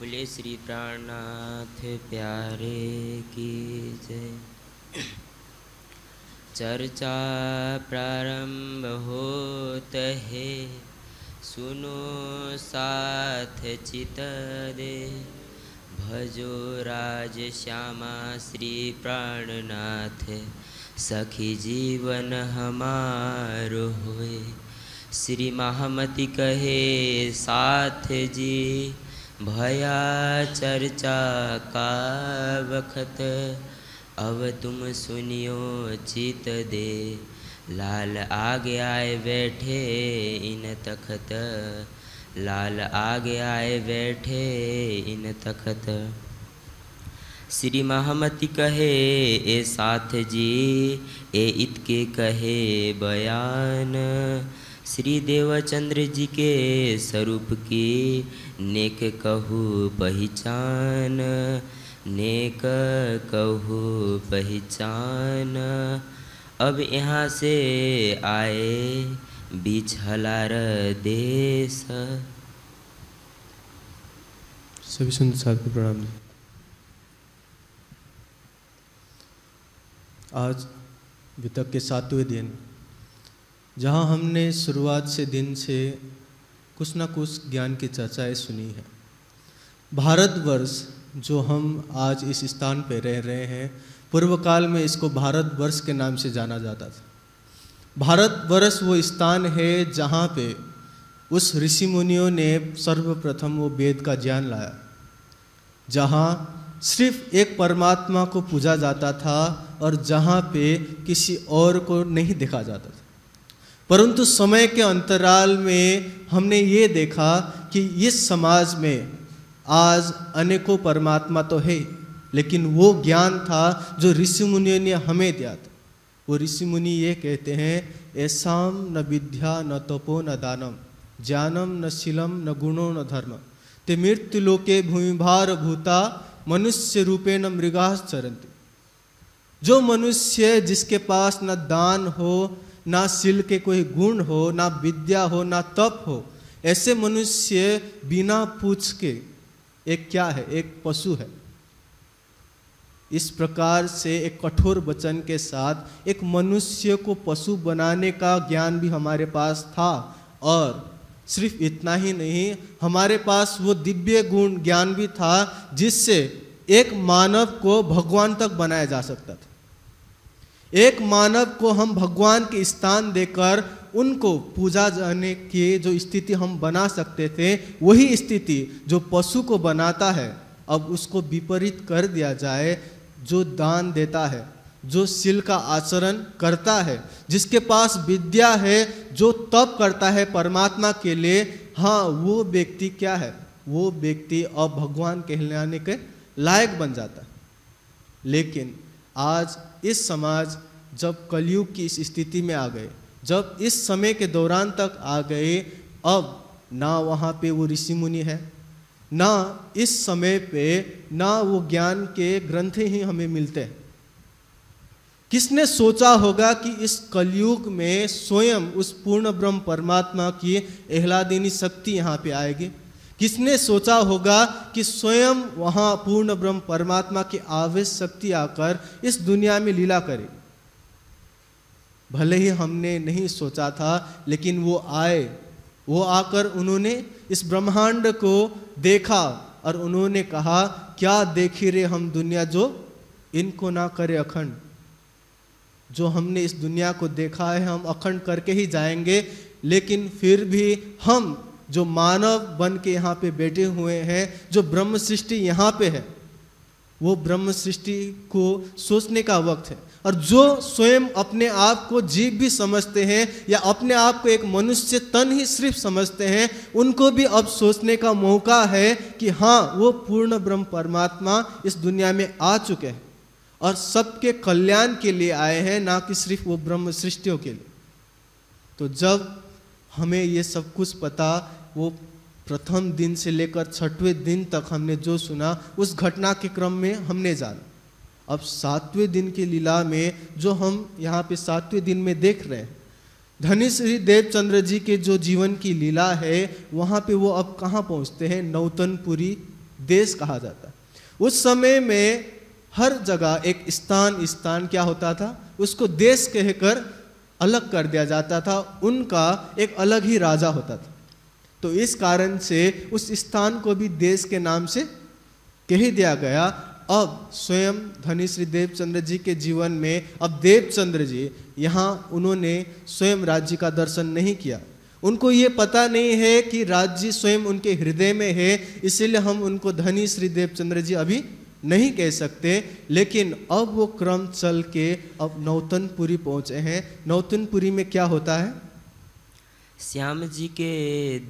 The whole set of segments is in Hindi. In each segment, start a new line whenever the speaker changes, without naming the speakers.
बोले श्री प्राणनाथ प्यारे की जय चर्चा प्रारंभ होत है सुनो साथ चित दे भजो राज श्यामा श्री प्राणनाथ सखी जीवन हमारो हुए श्री महामति कहे साथ जी भया चर्चा का वखत अब तुम सुनियो चित दे लाल आगे आए बैठे इन तखत लाल आगे आए बैठे इन तखत श्री महामति कहे ए साथ जी ए इतके कहे बयान श्री देवचंद्र जी के स्वरूप की नेक कहू पहचान नेक कहू पहचान अब यहाँ से आए बीच हलार देश
सभी सुंदर साथ को प्रणाम आज वितक के सातवें दिन जहाँ हमने शुरुआत से दिन से कुछ ना कुछ ज्ञान की चर्चाएं सुनी है भारतवर्ष जो हम आज इस स्थान पर रह रहे हैं पूर्व काल में इसको भारतवर्ष के नाम से जाना जाता था भारतवर्ष वो स्थान है जहाँ पे उस ऋषि मुनियों ने सर्वप्रथम वो वेद का ज्ञान लाया जहाँ सिर्फ एक परमात्मा को पूजा जाता था और जहाँ पे किसी और को नहीं देखा जाता था परंतु समय के अंतराल में हमने ये देखा कि इस समाज में आज अनेकों परमात्मा तो है लेकिन वो ज्ञान था जो ऋषि मुनियों ने हमें दिया था वो ऋषि मुनि ये कहते हैं ऐसा न विद्या न तपो न दानम ज्ञानम न शिलम न गुणो न धर्म ते मृत्यु लोके भूमिभार भूता मनुष्य रूपे न मृगा जो मनुष्य जिसके पास न दान हो ना सिल के कोई गुण हो ना विद्या हो ना तप हो ऐसे मनुष्य बिना पूछ के एक क्या है एक पशु है इस प्रकार से एक कठोर वचन के साथ एक मनुष्य को पशु बनाने का ज्ञान भी हमारे पास था और सिर्फ इतना ही नहीं हमारे पास वो दिव्य गुण ज्ञान भी था जिससे एक मानव को भगवान तक बनाया जा सकता था एक मानव को हम भगवान के स्थान देकर उनको पूजा जाने की जो स्थिति हम बना सकते थे वही स्थिति जो पशु को बनाता है अब उसको विपरीत कर दिया जाए जो दान देता है जो सिल का आचरण करता है जिसके पास विद्या है जो तप करता है परमात्मा के लिए हाँ वो व्यक्ति क्या है वो व्यक्ति अब भगवान कहलाने के लायक बन जाता है लेकिन आज इस समाज जब कलयुग की इस स्थिति में आ गए जब इस समय के दौरान तक आ गए अब ना वहाँ पे वो ऋषि मुनि है ना इस समय पे ना वो ज्ञान के ग्रंथ ही हमें मिलते हैं किसने सोचा होगा कि इस कलयुग में स्वयं उस पूर्ण ब्रह्म परमात्मा की एहलादीनी शक्ति यहाँ पे आएगी किसने सोचा होगा कि स्वयं वहाँ पूर्ण ब्रह्म परमात्मा की आवेश शक्ति आकर इस दुनिया में लीला करे भले ही हमने नहीं सोचा था लेकिन वो आए वो आकर उन्होंने इस ब्रह्मांड को देखा और उन्होंने कहा क्या देखी रे हम दुनिया जो इनको ना करे अखंड जो हमने इस दुनिया को देखा है हम अखंड करके ही जाएंगे लेकिन फिर भी हम जो मानव बन के यहाँ पे बैठे हुए हैं जो ब्रह्म सृष्टि यहाँ पे है वो ब्रह्म सृष्टि को सोचने का वक्त है और जो स्वयं अपने आप को जीव भी समझते हैं या अपने आप को एक मनुष्य तन ही सिर्फ समझते हैं उनको भी अब सोचने का मौका है कि हाँ वो पूर्ण ब्रह्म परमात्मा इस दुनिया में आ चुके हैं और सबके कल्याण के लिए आए हैं ना कि सिर्फ वो ब्रह्म सृष्टियों के लिए तो जब हमें ये सब कुछ पता वो प्रथम दिन से लेकर छठवें दिन तक हमने जो सुना उस घटना के क्रम में हमने जाना अब सातवें दिन की लीला में जो हम यहाँ पे सातवें दिन में देख रहे हैं धनी श्री देवचंद्र जी के जो जीवन की लीला है वहाँ पे वो अब कहाँ पहुँचते हैं नौतनपुरी देश कहा जाता है उस समय में हर जगह एक स्थान स्थान क्या होता था उसको देश कहकर अलग कर दिया जाता था उनका एक अलग ही राजा होता था तो इस कारण से उस स्थान को भी देश के नाम से कह दिया गया अब स्वयं धनी श्री देवचंद्र जी के जीवन में अब देवचंद्र जी यहाँ उन्होंने स्वयं राज्य का दर्शन नहीं किया उनको ये पता नहीं है कि राज्य स्वयं उनके हृदय में है इसीलिए हम उनको धनी श्री देवचंद्र जी अभी नहीं कह सकते लेकिन अब वो क्रम चल के अब नौतनपुरी पहुँचे हैं नौतनपुरी में क्या होता है
श्याम जी के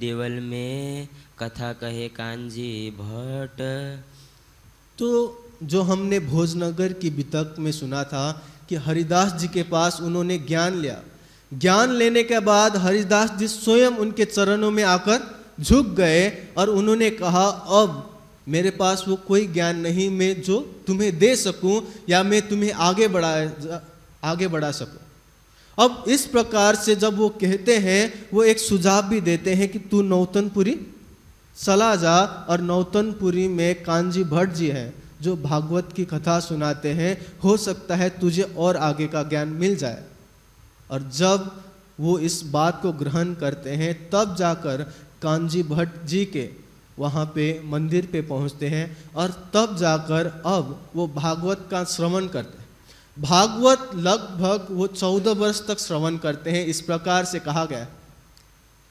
देवल में कथा कहे कांजी भट्ट
तो जो हमने भोजनगर की बितक में सुना था कि हरिदास जी के पास उन्होंने ज्ञान लिया ज्ञान लेने के बाद हरिदास जी स्वयं उनके चरणों में आकर झुक गए और उन्होंने कहा अब मेरे पास वो कोई ज्ञान नहीं मैं जो तुम्हें दे सकूं या मैं तुम्हें आगे बढ़ा आगे बढ़ा सकूं अब इस प्रकार से जब वो कहते हैं वो एक सुझाव भी देते हैं कि तू नौतनपुरी चला जा और नौतनपुरी में कांजी भट्ट जी हैं जो भागवत की कथा सुनाते हैं हो सकता है तुझे और आगे का ज्ञान मिल जाए और जब वो इस बात को ग्रहण करते हैं तब जाकर कांजी भट्ट जी के वहाँ पे मंदिर पे पहुँचते हैं और तब जाकर अब वो भागवत का श्रवण करते हैं भागवत लगभग वो चौदह वर्ष तक श्रवण करते हैं इस प्रकार से कहा गया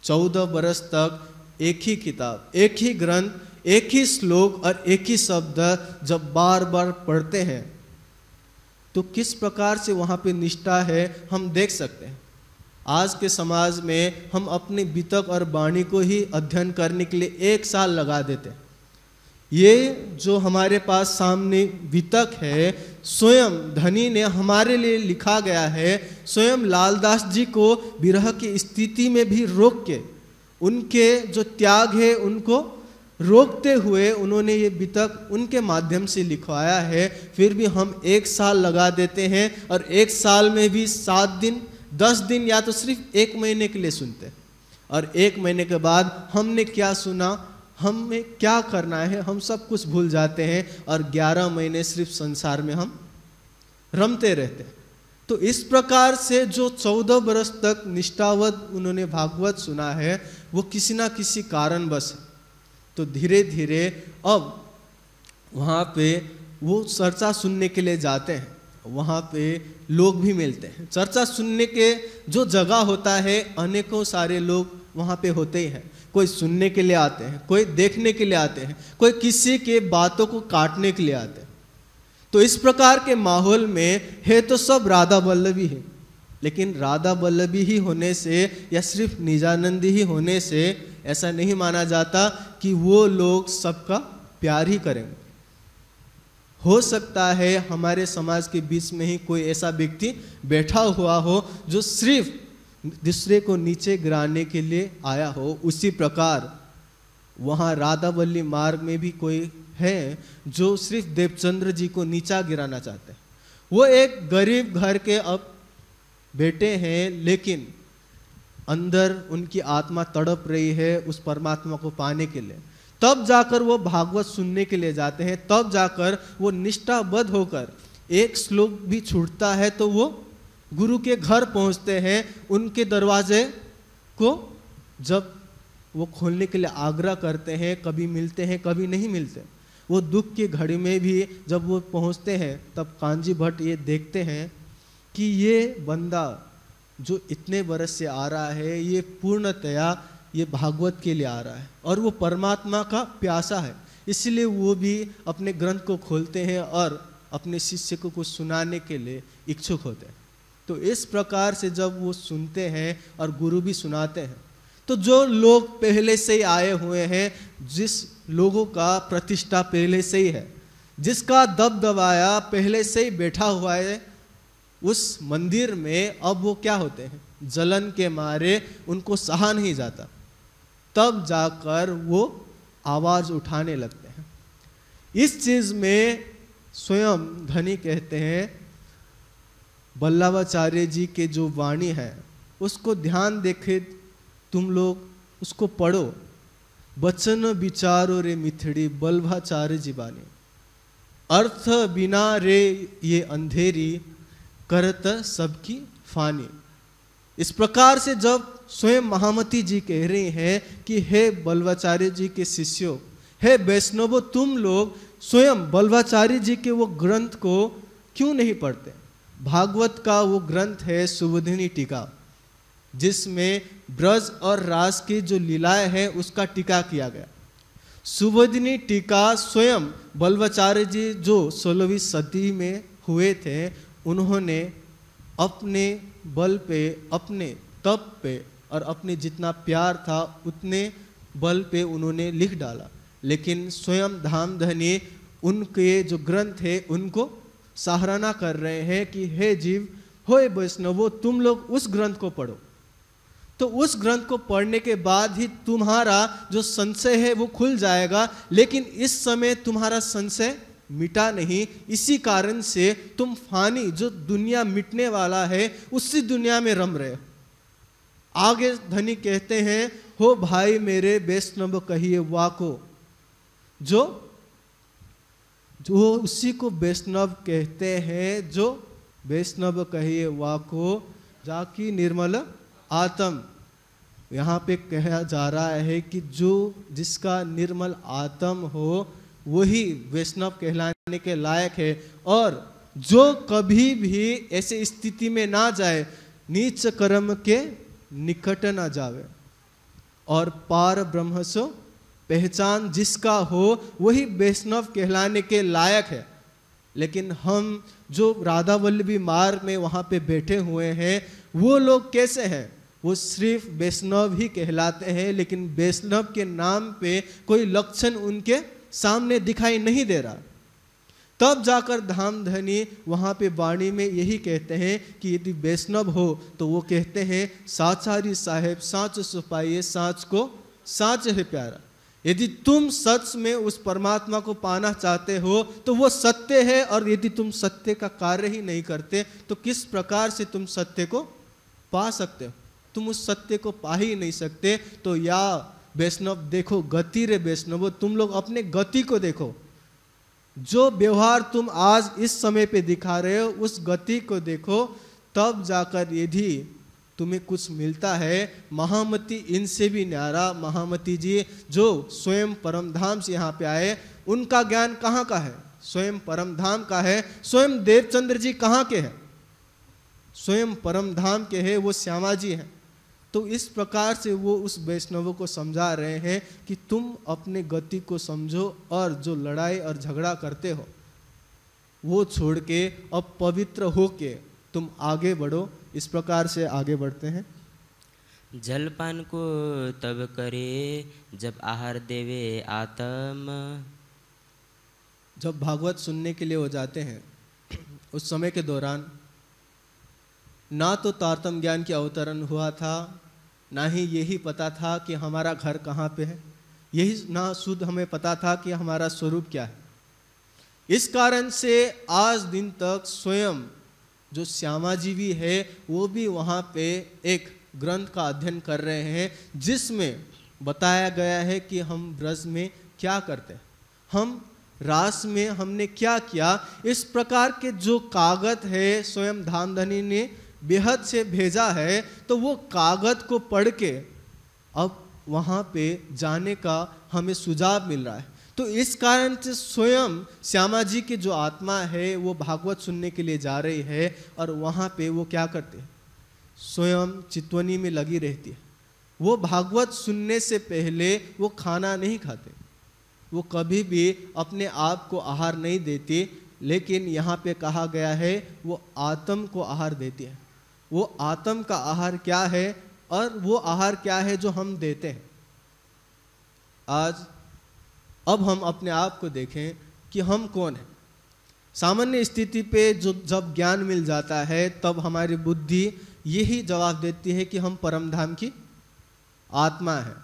चौदह वर्ष तक एक ही किताब एक ही ग्रंथ एक ही श्लोक और एक ही शब्द जब बार बार पढ़ते हैं तो किस प्रकार से वहाँ पे निष्ठा है हम देख सकते हैं आज के समाज में हम अपने बीतक और वाणी को ही अध्ययन करने के लिए एक साल लगा देते हैं ये जो हमारे पास सामने वितक है स्वयं धनी ने हमारे लिए लिखा गया है स्वयं लालदास जी को विरह की स्थिति में भी रोक के उनके जो त्याग है उनको रोकते हुए उन्होंने ये वितक उनके माध्यम से लिखवाया है फिर भी हम एक साल लगा देते हैं और एक साल में भी सात दिन दस दिन या तो सिर्फ एक महीने के लिए सुनते हैं और एक महीने के बाद हमने क्या सुना हमें क्या करना है हम सब कुछ भूल जाते हैं और 11 महीने सिर्फ संसार में हम रमते रहते हैं तो इस प्रकार से जो 14 बरस तक निष्ठावत उन्होंने भागवत सुना है वो किसी ना किसी बस है तो धीरे धीरे अब वहाँ पे वो चर्चा सुनने के लिए जाते हैं वहाँ पे लोग भी मिलते हैं चर्चा सुनने के जो जगह होता है अनेकों सारे लोग वहाँ पे होते ही हैं कोई सुनने के लिए आते हैं कोई देखने के लिए आते हैं कोई किसी के बातों को काटने के लिए आते हैं तो इस प्रकार के माहौल में है तो सब राधा वल्लभी है लेकिन राधा वल्लभी ही होने से या सिर्फ निजानंदी ही होने से ऐसा नहीं माना जाता कि वो लोग सबका प्यार ही करेंगे हो सकता है हमारे समाज के बीच में ही कोई ऐसा व्यक्ति बैठा हुआ हो जो सिर्फ दूसरे को नीचे गिराने के लिए आया हो उसी प्रकार वहाँ राधावल्ली मार्ग में भी कोई है जो सिर्फ देवचंद्र जी को नीचा गिराना चाहते हैं वो एक गरीब घर के अब बेटे हैं लेकिन अंदर उनकी आत्मा तड़प रही है उस परमात्मा को पाने के लिए तब जाकर वो भागवत सुनने के लिए जाते हैं तब जाकर वो निष्ठाबद्ध होकर एक श्लोक भी छूटता है तो वो गुरु के घर पहुंचते हैं उनके दरवाजे को जब वो खोलने के लिए आग्रह करते हैं कभी मिलते हैं कभी नहीं मिलते वो दुख की घड़ी में भी जब वो पहुंचते हैं तब कांजी भट्ट ये देखते हैं कि ये बंदा जो इतने बरस से आ रहा है ये पूर्णतया ये भागवत के लिए आ रहा है और वो परमात्मा का प्यासा है इसलिए वो भी अपने ग्रंथ को खोलते हैं और अपने शिष्य को कुछ सुनाने के लिए इच्छुक होते हैं तो इस प्रकार से जब वो सुनते हैं और गुरु भी सुनाते हैं तो जो लोग पहले से ही आए हुए हैं जिस लोगों का प्रतिष्ठा पहले से ही है जिसका दबदबाया पहले से ही बैठा हुआ है उस मंदिर में अब वो क्या होते हैं जलन के मारे उनको सहा नहीं जाता तब जाकर वो आवाज़ उठाने लगते हैं इस चीज़ में स्वयं धनी कहते हैं वल्लभाचार्य जी के जो वाणी है उसको ध्यान देखे तुम लोग उसको पढ़ो वचन विचारो रे मिथड़ी बल्भाचार्य जी वाणी अर्थ बिना रे ये अंधेरी करत सबकी फानी इस प्रकार से जब स्वयं महामती जी कह रहे हैं कि हे बल्वाचार्य जी के शिष्यों हे वैष्णवो तुम लोग स्वयं बल्भाचार्य जी के वो ग्रंथ को क्यों नहीं पढ़ते भागवत का वो ग्रंथ है सुबोधिनी टीका जिसमें ब्रज और रास की जो लीलाएं हैं उसका टीका किया गया सुबोधिनी टीका स्वयं बल्वाचार्य जी जो सोलहवीं सदी में हुए थे उन्होंने अपने बल पे अपने तप पे और अपने जितना प्यार था उतने बल पे उन्होंने लिख डाला लेकिन स्वयं धाम धनी उनके जो ग्रंथ है उनको सराहना कर रहे हैं कि हे जीव हो वैष्णवो तुम लोग उस ग्रंथ को पढ़ो तो उस ग्रंथ को पढ़ने के बाद ही तुम्हारा जो संशय है वो खुल जाएगा लेकिन इस समय तुम्हारा संशय मिटा नहीं इसी कारण से तुम फानी जो दुनिया मिटने वाला है उसी दुनिया में रम रहे हो आगे धनी कहते हैं हो भाई मेरे वैष्णव कहिए वाको जो वो उसी को वैष्णव कहते हैं जो वैष्णव कहिए वा को जाकि निर्मल आत्म यहाँ पे कहा जा रहा है कि जो जिसका निर्मल आत्म हो वही वैष्णव कहलाने के लायक है और जो कभी भी ऐसे स्थिति में ना जाए नीच कर्म के निकट ना जावे और पार ब्रह्म सो पहचान जिसका हो वही वैष्णव कहलाने के लायक है लेकिन हम जो राधा वल्लभी मार्ग में वहाँ पे बैठे हुए हैं वो लोग कैसे हैं वो सिर्फ वैष्णव ही कहलाते हैं लेकिन वैष्णव के नाम पे कोई लक्षण उनके सामने दिखाई नहीं दे रहा तब जाकर धाम धनी वहाँ पे वाणी में यही कहते हैं कि यदि वैष्णव हो तो वो कहते हैं साचारी साहेब साँच सुपाइए साँच को साँच है प्यारा यदि तुम सच में उस परमात्मा को पाना चाहते हो तो वो सत्य है और यदि तुम सत्य का कार्य ही नहीं करते तो किस प्रकार से तुम सत्य को पा सकते हो तुम उस सत्य को पा ही नहीं सकते तो या वैष्णव देखो गति रे वैष्णव तुम लोग अपने गति को देखो जो व्यवहार तुम आज इस समय पे दिखा रहे हो उस गति को देखो तब जाकर यदि तुम्हें कुछ मिलता है महामती इनसे भी न्यारा महामती जी जो स्वयं परम धाम से यहाँ पे आए उनका ज्ञान कहाँ का है स्वयं परम धाम का है स्वयं देवचंद्र जी कहाँ के हैं स्वयं परम धाम के हैं वो श्यामा जी हैं तो इस प्रकार से वो उस वैष्णव को समझा रहे हैं कि तुम अपने गति को समझो और जो लड़ाई और झगड़ा करते हो वो छोड़ के अब पवित्र हो के तुम आगे बढ़ो इस प्रकार से आगे बढ़ते हैं
जलपान को तब करे जब आहार देवे आत्म
जब भागवत सुनने के लिए हो जाते हैं उस समय के दौरान ना तो तारतम ज्ञान की अवतरण हुआ था ना ही यही पता था कि हमारा घर कहाँ पे है यही ना शुद्ध हमें पता था कि हमारा स्वरूप क्या है इस कारण से आज दिन तक स्वयं जो जी भी है वो भी वहाँ पे एक ग्रंथ का अध्ययन कर रहे हैं जिसमें बताया गया है कि हम ब्रज में क्या करते हैं हम रास में हमने क्या किया इस प्रकार के जो कागज है स्वयं धामधनी ने बेहद से भेजा है तो वो कागज को पढ़ के अब वहाँ पे जाने का हमें सुझाव मिल रहा है तो इस कारण से स्वयं श्यामा जी की जो आत्मा है वो भागवत सुनने के लिए जा रही है और वहाँ पे वो क्या करते हैं स्वयं चितवनी में लगी रहती है वो भागवत सुनने से पहले वो खाना नहीं खाते वो कभी भी अपने आप को आहार नहीं देती लेकिन यहाँ पे कहा गया है वो आत्म को आहार देती है वो आत्म का आहार क्या है और वो आहार क्या है जो हम देते हैं आज अब हम अपने आप को देखें कि हम कौन हैं सामान्य स्थिति पे जो जब ज्ञान मिल जाता है तब हमारी बुद्धि यही जवाब देती है कि हम परम धाम की आत्मा हैं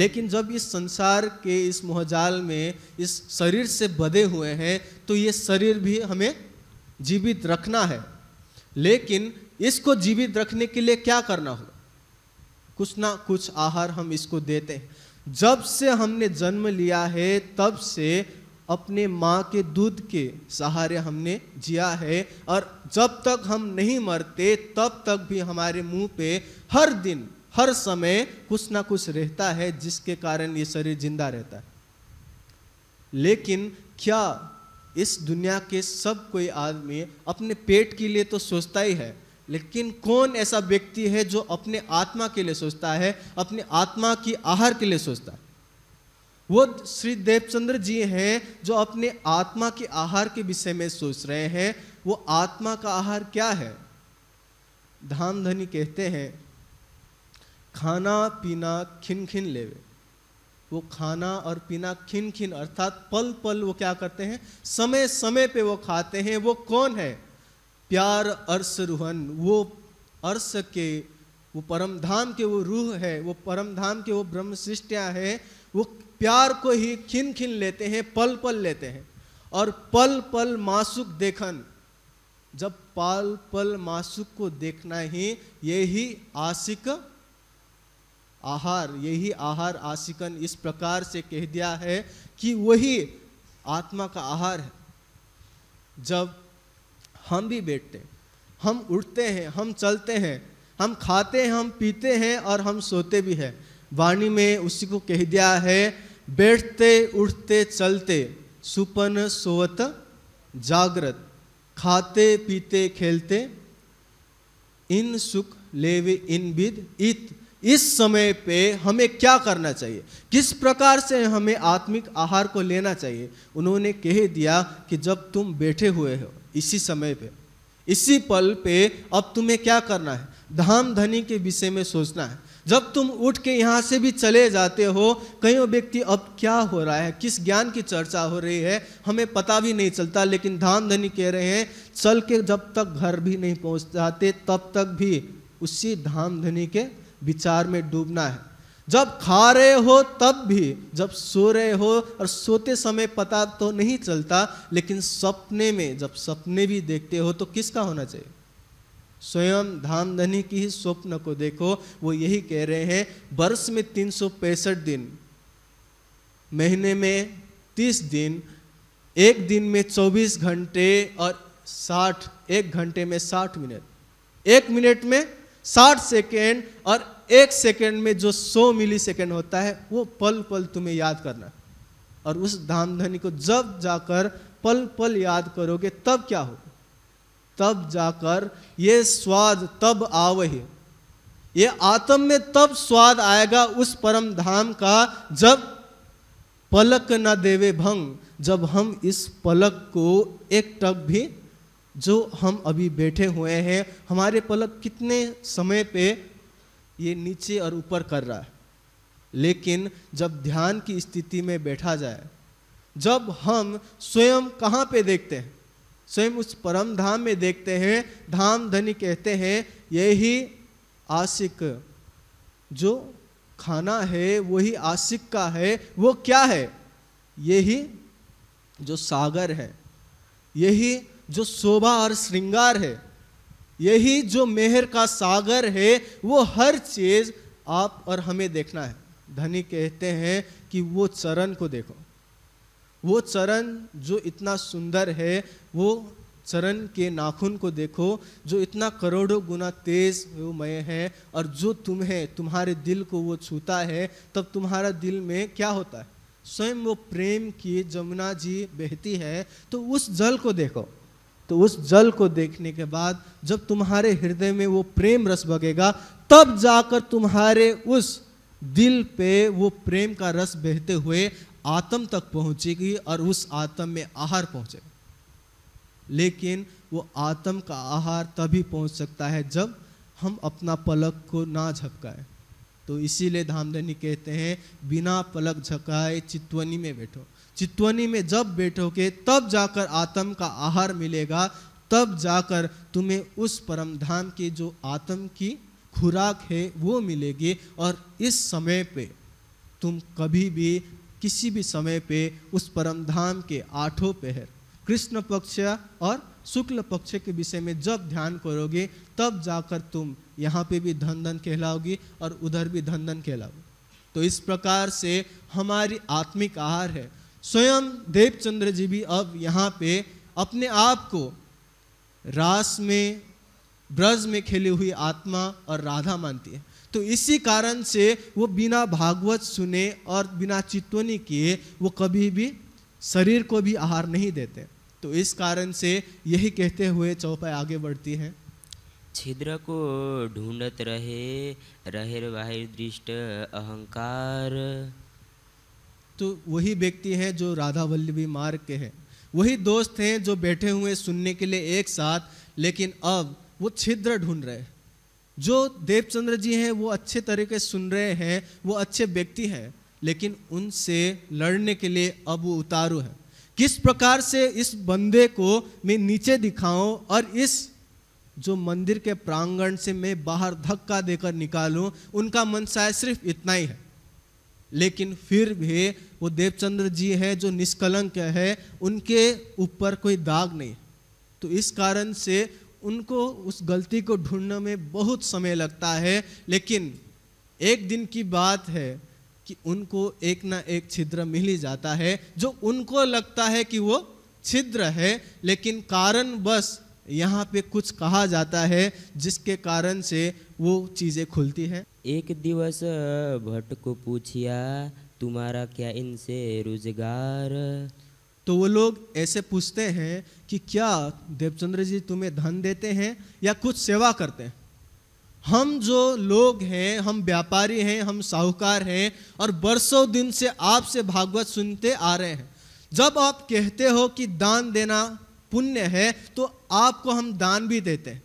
लेकिन जब इस संसार के इस मोहजाल में इस शरीर से बधे हुए हैं तो ये शरीर भी हमें जीवित रखना है लेकिन इसको जीवित रखने के लिए क्या करना होगा कुछ ना कुछ आहार हम इसको देते हैं जब से हमने जन्म लिया है तब से अपने माँ के दूध के सहारे हमने जिया है और जब तक हम नहीं मरते तब तक भी हमारे मुंह पे हर दिन हर समय कुछ ना कुछ रहता है जिसके कारण ये शरीर जिंदा रहता है लेकिन क्या इस दुनिया के सब कोई आदमी अपने पेट के लिए तो सोचता ही है लेकिन कौन ऐसा व्यक्ति है जो अपने आत्मा के लिए सोचता है अपने आत्मा की आहार के लिए सोचता है वो श्री देवचंद्र जी हैं जो अपने आत्मा के आहार के विषय में सोच रहे हैं वो आत्मा का आहार क्या है धाम धनी कहते हैं खाना पीना खिन खिन लेवे वो खाना और पीना खिन खिन अर्थात पल पल वो क्या करते हैं समय समय पे वो खाते हैं वो कौन है प्यार अर्स रूहन वो अर्स के वो परम धाम के वो रूह है वो परम धाम के वो ब्रह्म सृष्टिया है वो प्यार को ही खिन खिन लेते हैं पल पल लेते हैं और पल पल मासुक देखन जब पल पल मासुक को देखना ही यही आशिक आहार यही आहार आशिकन इस प्रकार से कह दिया है कि वही आत्मा का आहार है जब हम भी बैठते हैं हम उठते हैं हम चलते हैं हम खाते हैं हम पीते हैं और हम सोते भी हैं वाणी में उसी को कह दिया है बैठते उठते चलते सुपन सोवत जागृत खाते पीते खेलते इन सुख लेवे इन विद इत इस समय पे हमें क्या करना चाहिए किस प्रकार से हमें आत्मिक आहार को लेना चाहिए उन्होंने कह दिया कि जब तुम बैठे हुए हो इसी समय पे इसी पल पे अब तुम्हें क्या करना है धाम धनी के विषय में सोचना है जब तुम उठ के यहाँ से भी चले जाते हो कई व्यक्ति अब क्या हो रहा है किस ज्ञान की चर्चा हो रही है हमें पता भी नहीं चलता लेकिन धाम धनी कह रहे हैं चल के जब तक घर भी नहीं पहुँच जाते तब तक भी उसी धाम धनी के विचार में डूबना है जब खा रहे हो तब भी जब सो रहे हो और सोते समय पता तो नहीं चलता लेकिन सपने में जब सपने भी देखते हो तो किसका होना चाहिए स्वयं धामधनी की ही स्वप्न को देखो वो यही कह रहे हैं वर्ष में तीन दिन महीने में तीस दिन एक दिन में चौबीस घंटे और साठ एक घंटे में साठ मिनट एक मिनट में साठ सेकेंड और एक सेकंड में जो सौ मिली सेकेंड होता है वो पल पल तुम्हें याद करना और उस धाम धनी को जब जाकर पल पल याद करोगे तब क्या होगा तब जाकर ये स्वाद तब आवे ये आत्म में तब स्वाद आएगा उस परम धाम का जब पलक न देवे भंग जब हम इस पलक को एक टक भी जो हम अभी बैठे हुए हैं हमारे पलक कितने समय पे ये नीचे और ऊपर कर रहा है लेकिन जब ध्यान की स्थिति में बैठा जाए जब हम स्वयं कहाँ पे देखते हैं स्वयं उस परम धाम में देखते हैं धाम धनी कहते हैं यही आशिक जो खाना है वही आशिक का है वो क्या है यही जो सागर है यही जो शोभा और श्रृंगार है यही जो मेहर का सागर है वो हर चीज़ आप और हमें देखना है धनी कहते हैं कि वो चरण को देखो वो चरण जो इतना सुंदर है वो चरण के नाखून को देखो जो इतना करोड़ों गुना तेज मय है और जो तुम्हें तुम्हारे दिल को वो छूता है तब तुम्हारा दिल में क्या होता है स्वयं वो प्रेम की जमुना जी बहती है तो उस जल को देखो तो उस जल को देखने के बाद जब तुम्हारे हृदय में वो प्रेम रस बगेगा तब जाकर तुम्हारे उस दिल पे वो प्रेम का रस बहते हुए आत्म तक पहुंचेगी और उस आत्म में आहार पहुंचेगा लेकिन वो आत्म का आहार तभी पहुंच सकता है जब हम अपना पलक को ना झपकाए तो इसीलिए धामधनी कहते हैं बिना पलक झकाए चितवनी में बैठो चितवनी में जब बैठोगे तब जाकर आत्म का आहार मिलेगा तब जाकर तुम्हें उस परम धाम की जो आत्म की खुराक है वो मिलेगी और इस समय पे तुम कभी भी किसी भी समय पे उस परम धाम के आठों पहर कृष्ण पक्ष और शुक्ल पक्ष के विषय में जब ध्यान करोगे तब जाकर तुम यहाँ पे भी धन धन कहलाओगी और उधर भी धन धन कहलाओगी तो इस प्रकार से हमारी आत्मिक आहार है स्वयं देवचंद्र जी भी अब यहाँ पे अपने आप को रास में ब्रज में खेली हुई आत्मा और राधा मानती है तो इसी कारण से वो बिना भागवत सुने और बिना चित्तवनी किए वो कभी भी शरीर को भी आहार नहीं देते तो इस कारण से यही कहते हुए चौपाई आगे बढ़ती हैं
छिद्र को ढूंढत रहे रहे दृष्ट अहंकार
तो वही व्यक्ति हैं जो राधा वल्लभी मार्ग के हैं वही दोस्त हैं जो बैठे हुए सुनने के लिए एक साथ लेकिन अब वो छिद्र ढूंढ रहे जो देवचंद्र जी हैं वो अच्छे तरीके सुन रहे हैं वो अच्छे व्यक्ति हैं लेकिन उनसे लड़ने के लिए अब वो उतारू है किस प्रकार से इस बंदे को मैं नीचे दिखाऊं और इस जो मंदिर के प्रांगण से मैं बाहर धक्का देकर निकालूं उनका मन शायद सिर्फ इतना ही है लेकिन फिर भी वो देवचंद्र जी है जो निष्कलंक है उनके ऊपर कोई दाग नहीं तो इस कारण से उनको उस गलती को ढूंढने में बहुत समय लगता है लेकिन एक दिन की बात है कि उनको एक ना एक छिद्र मिल ही जाता है जो उनको लगता है कि वो छिद्र है लेकिन कारण बस यहाँ पे कुछ कहा जाता है जिसके कारण से वो
चीज़ें खुलती हैं एक दिवस भट्ट को पूछिया तुम्हारा क्या इनसे रोजगार तो वो लोग ऐसे पूछते हैं कि क्या
देवचंद्र जी तुम्हें धन देते हैं या कुछ सेवा करते हैं हम जो लोग हैं हम व्यापारी हैं हम साहूकार हैं और बरसों दिन से आपसे भागवत सुनते आ रहे हैं जब आप कहते हो कि दान देना पुण्य है तो आपको हम दान भी देते हैं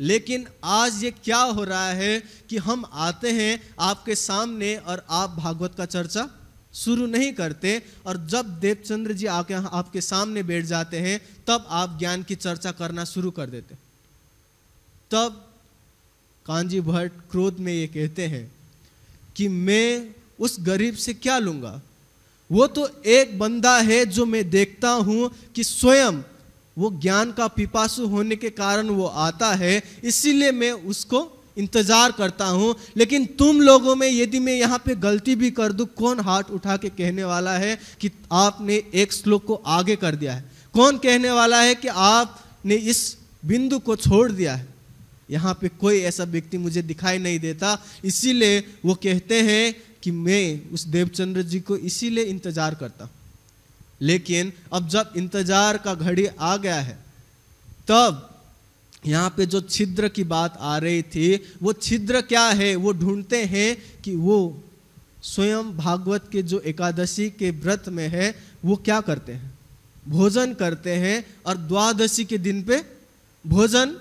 लेकिन आज ये क्या हो रहा है कि हम आते हैं आपके सामने और आप भागवत का चर्चा शुरू नहीं करते और जब देवचंद्र जी आके आपके सामने बैठ जाते हैं तब आप ज्ञान की चर्चा करना शुरू कर देते तब कांजी भट्ट क्रोध में ये कहते हैं कि मैं उस गरीब से क्या लूंगा वो तो एक बंदा है जो मैं देखता हूं कि स्वयं वो ज्ञान का पिपासु होने के कारण वो आता है इसीलिए मैं उसको इंतज़ार करता हूँ लेकिन तुम लोगों में यदि मैं यहाँ पे गलती भी कर दूँ कौन हाथ उठा के कहने वाला है कि आपने एक श्लोक को आगे कर दिया है कौन कहने वाला है कि आपने इस बिंदु को छोड़ दिया है यहाँ पे कोई ऐसा व्यक्ति मुझे दिखाई नहीं देता इसीलिए वो कहते हैं कि मैं उस देवचंद्र जी को इसीलिए इंतज़ार करता हूँ लेकिन अब जब इंतजार का घड़ी आ गया है तब यहाँ पे जो छिद्र की बात आ रही थी वो छिद्र क्या है वो ढूंढते हैं कि वो स्वयं भागवत के जो एकादशी के व्रत में है वो क्या करते हैं भोजन करते हैं और द्वादशी के दिन पे भोजन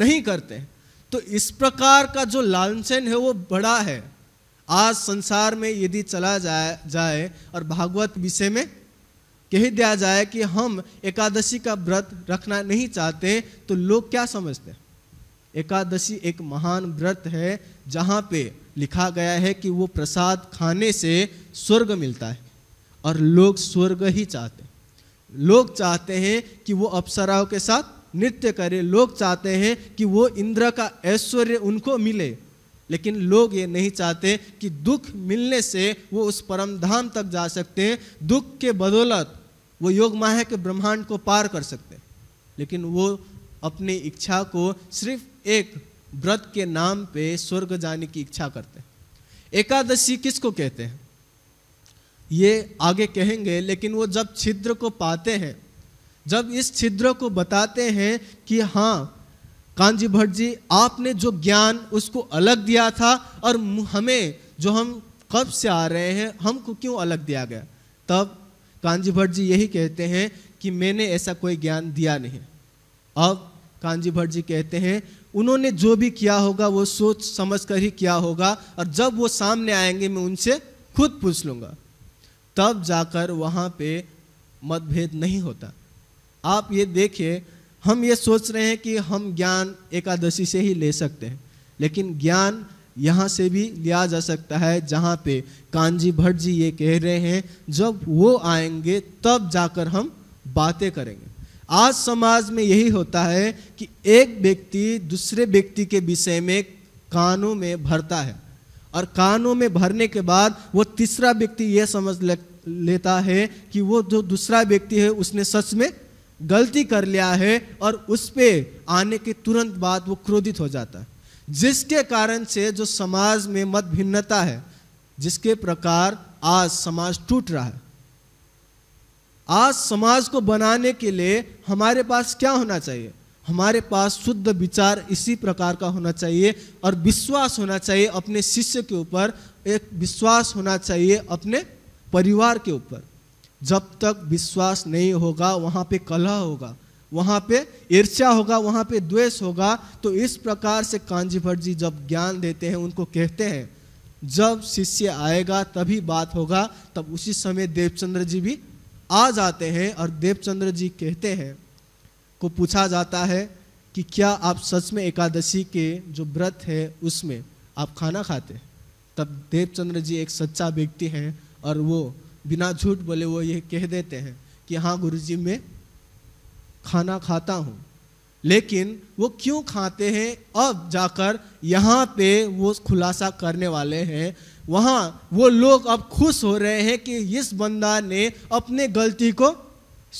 नहीं करते हैं तो इस प्रकार का जो लालसन है वो बड़ा है आज संसार में यदि चला जाए जाए और भागवत विषय में कह दिया जाए कि हम एकादशी का व्रत रखना नहीं चाहते तो लोग क्या समझते हैं एकादशी एक महान व्रत है जहाँ पे लिखा गया है कि वो प्रसाद खाने से स्वर्ग मिलता है और लोग स्वर्ग ही चाहते हैं लोग चाहते हैं कि वो अप्सराओं के साथ नृत्य करें लोग चाहते हैं कि वो इंद्र का ऐश्वर्य उनको मिले लेकिन लोग ये नहीं चाहते कि दुख मिलने से वो उस परम धाम तक जा सकते हैं दुख के बदौलत वो योग है कि ब्रह्मांड को पार कर सकते हैं लेकिन वो अपनी इच्छा को सिर्फ एक व्रत के नाम पे स्वर्ग जाने की इच्छा करते हैं एकादशी किसको कहते हैं ये आगे कहेंगे लेकिन वो जब छिद्र को पाते हैं जब इस छिद्र को बताते हैं कि हाँ कांजी भट्ट जी आपने जो ज्ञान उसको अलग दिया था और हमें जो हम कब से आ रहे हैं हमको क्यों अलग दिया गया तब कांजी भट्ट जी यही कहते हैं कि मैंने ऐसा कोई ज्ञान दिया नहीं अब कांजी भट्ट जी कहते हैं उन्होंने जो भी किया होगा वो सोच समझ कर ही किया होगा और जब वो सामने आएंगे मैं उनसे खुद पूछ लूँगा तब जाकर वहाँ पे मतभेद नहीं होता आप ये देखिए हम ये सोच रहे हैं कि हम ज्ञान एकादशी से ही ले सकते हैं लेकिन ज्ञान यहाँ से भी लिया जा सकता है जहाँ पे कांजी भट्ट जी ये कह रहे हैं जब वो आएंगे तब जाकर हम बातें करेंगे आज समाज में यही होता है कि एक व्यक्ति दूसरे व्यक्ति के विषय में कानों में भरता है और कानों में भरने के बाद वो तीसरा व्यक्ति ये समझ लेता है कि वो जो दूसरा व्यक्ति है उसने सच में गलती कर लिया है और उस पर आने के तुरंत बाद वो क्रोधित हो जाता है जिसके कारण से जो समाज में मत भिन्नता है जिसके प्रकार आज समाज टूट रहा है आज समाज को बनाने के लिए हमारे पास क्या होना चाहिए हमारे पास शुद्ध विचार इसी प्रकार का होना चाहिए और विश्वास होना चाहिए अपने शिष्य के ऊपर एक विश्वास होना चाहिए अपने परिवार के ऊपर जब तक विश्वास नहीं होगा वहाँ पे कलह होगा वहाँ पे ईर्ष्या होगा वहाँ पे द्वेष होगा तो इस प्रकार से कांजी भट्ट जी जब ज्ञान देते हैं उनको कहते हैं जब शिष्य आएगा तभी बात होगा तब उसी समय देवचंद्र जी भी आ जाते हैं और देवचंद्र जी कहते हैं को पूछा जाता है कि क्या आप सच में एकादशी के जो व्रत है उसमें आप खाना खाते हैं तब देवचंद्र जी एक सच्चा व्यक्ति हैं और वो बिना झूठ बोले वो ये कह देते हैं कि हाँ गुरु जी मैं खाना खाता हूँ लेकिन वो क्यों खाते हैं अब जाकर यहाँ पे वो खुलासा करने वाले हैं वहाँ वो लोग अब खुश हो रहे हैं कि इस बंदा ने अपने गलती को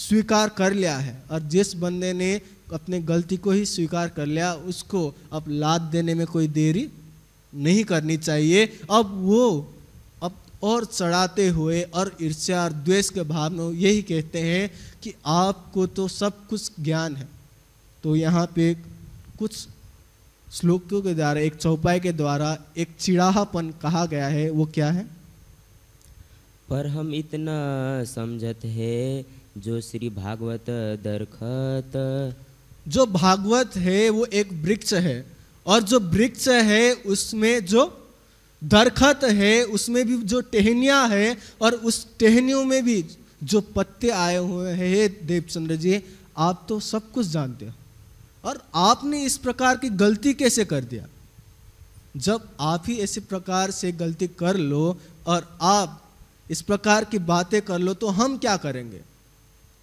स्वीकार कर लिया है और जिस बंदे ने अपने गलती को ही स्वीकार कर लिया उसको अब लाद देने में कोई देरी नहीं करनी चाहिए अब वो और चढ़ाते हुए और ईर्ष्या और द्वेष के भाव में यही कहते हैं कि आपको तो सब कुछ ज्ञान है तो यहाँ पे कुछ श्लोकों के द्वारा एक चौपाई के द्वारा एक चिड़ाहापन कहा गया है वो क्या है
पर हम इतना समझत है जो श्री भागवत दरखत जो भागवत है वो एक वृक्ष है और जो वृक्ष है उसमें
जो दरखत है उसमें भी जो टहनिया है और उस टहनियों में भी जो पत्ते आए हुए हैं हे देवचंद्र जी आप तो सब कुछ जानते हो और आपने इस प्रकार की गलती कैसे कर दिया जब आप ही ऐसे प्रकार से गलती कर लो और आप इस प्रकार की बातें कर लो तो हम क्या करेंगे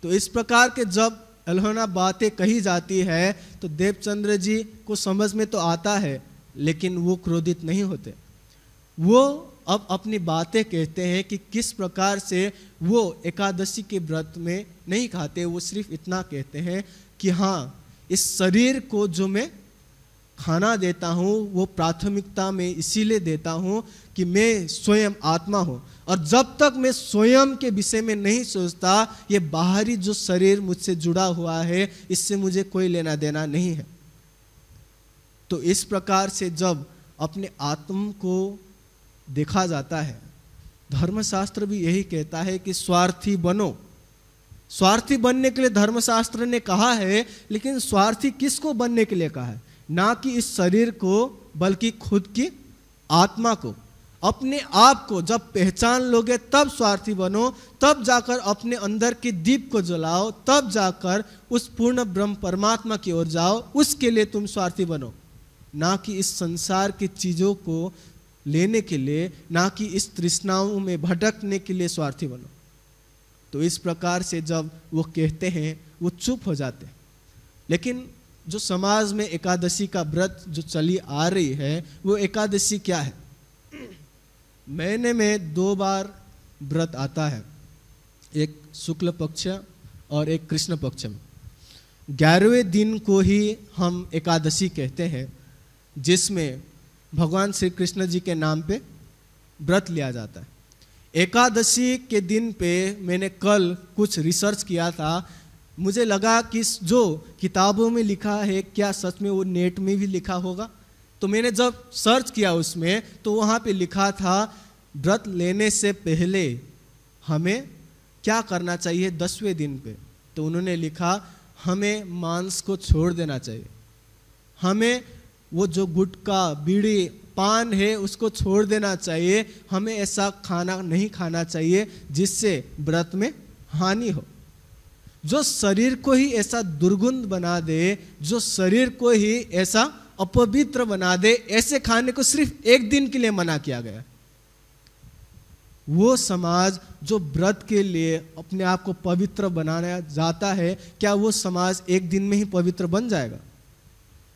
तो इस प्रकार के जब अलहना बातें कही जाती है तो देवचंद्र जी को समझ में तो आता है लेकिन वो क्रोधित नहीं होते वो अब अपनी बातें कहते हैं कि किस प्रकार से वो एकादशी के व्रत में नहीं खाते वो सिर्फ इतना कहते हैं कि हाँ इस शरीर को जो मैं खाना देता हूँ वो प्राथमिकता में इसीलिए देता हूँ कि मैं स्वयं आत्मा हूँ और जब तक मैं स्वयं के विषय में नहीं सोचता ये बाहरी जो शरीर मुझसे जुड़ा हुआ है इससे मुझे कोई लेना देना नहीं है तो इस प्रकार से जब अपने आत्म को देखा जाता है धर्मशास्त्र भी यही कहता है कि स्वार्थी बनो स्वार्थी बनने के लिए धर्मशास्त्र ने कहा है लेकिन स्वार्थी किसको बनने के लिए कहा है ना कि इस शरीर को बल्कि खुद की आत्मा को अपने आप को जब पहचान लोगे तब स्वार्थी बनो तब जाकर अपने अंदर के दीप को जलाओ तब जाकर उस पूर्ण ब्रह्म परमात्मा की ओर जाओ उसके लिए तुम स्वार्थी बनो ना कि इस संसार की चीज़ों को लेने के लिए ना कि इस तृष्णाओं में भटकने के लिए स्वार्थी बनो तो इस प्रकार से जब वो कहते हैं वो चुप हो जाते हैं लेकिन जो समाज में एकादशी का व्रत जो चली आ रही है वो एकादशी क्या है महीने में दो बार व्रत आता है एक शुक्ल पक्ष और एक कृष्ण पक्ष में ग्यारहवें दिन को ही हम एकादशी कहते हैं जिसमें भगवान श्री कृष्ण जी के नाम पे व्रत लिया जाता है एकादशी के दिन पे मैंने कल कुछ रिसर्च किया था मुझे लगा कि जो किताबों में लिखा है क्या सच में वो नेट में भी लिखा होगा तो मैंने जब सर्च किया उसमें तो वहाँ पे लिखा था व्रत लेने से पहले हमें क्या करना चाहिए दसवें दिन पे तो उन्होंने लिखा हमें मांस को छोड़ देना चाहिए हमें वो जो गुटका बीड़ी पान है उसको छोड़ देना चाहिए हमें ऐसा खाना नहीं खाना चाहिए जिससे व्रत में हानि हो जो शरीर को ही ऐसा दुर्गुंध बना दे जो शरीर को ही ऐसा अपवित्र बना दे ऐसे खाने को सिर्फ एक दिन के लिए मना किया गया वो समाज जो व्रत के लिए अपने आप को पवित्र बनाया जाता है क्या वो समाज एक दिन में ही पवित्र बन जाएगा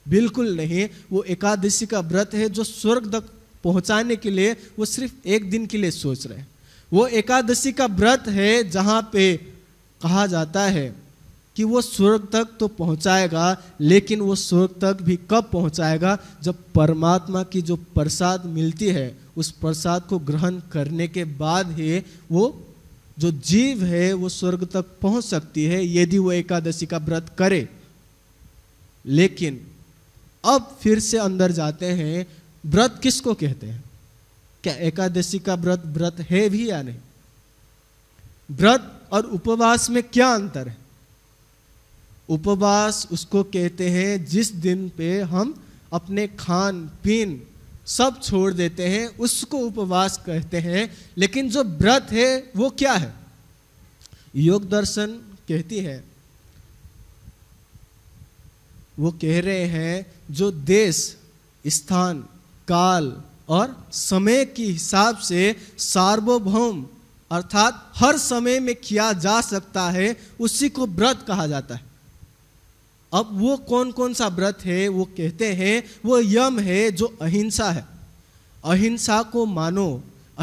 बिल्कुल नहीं वो एकादशी का व्रत है जो स्वर्ग तक पहुंचाने के लिए वो सिर्फ एक दिन के लिए सोच रहे हैं वो एकादशी का व्रत है जहाँ पे कहा जाता है कि वो स्वर्ग तक तो पहुंचाएगा लेकिन वो स्वर्ग तक भी कब पहुंचाएगा जब परमात्मा की जो प्रसाद मिलती है उस प्रसाद को ग्रहण करने के बाद ही वो जो जीव है वो स्वर्ग तक पहुंच सकती है यदि वो एकादशी का व्रत करे लेकिन अब फिर से अंदर जाते हैं व्रत किसको कहते हैं क्या एकादशी का व्रत व्रत है भी या नहीं व्रत और उपवास में क्या अंतर है उपवास उसको कहते हैं जिस दिन पे हम अपने खान पीन सब छोड़ देते हैं उसको उपवास कहते हैं लेकिन जो व्रत है वो क्या है योग दर्शन कहती है वो कह रहे हैं जो देश स्थान काल और समय के हिसाब से सार्वभौम अर्थात हर समय में किया जा सकता है उसी को व्रत कहा जाता है अब वो कौन कौन सा व्रत है वो कहते हैं वो यम है जो अहिंसा है अहिंसा को मानो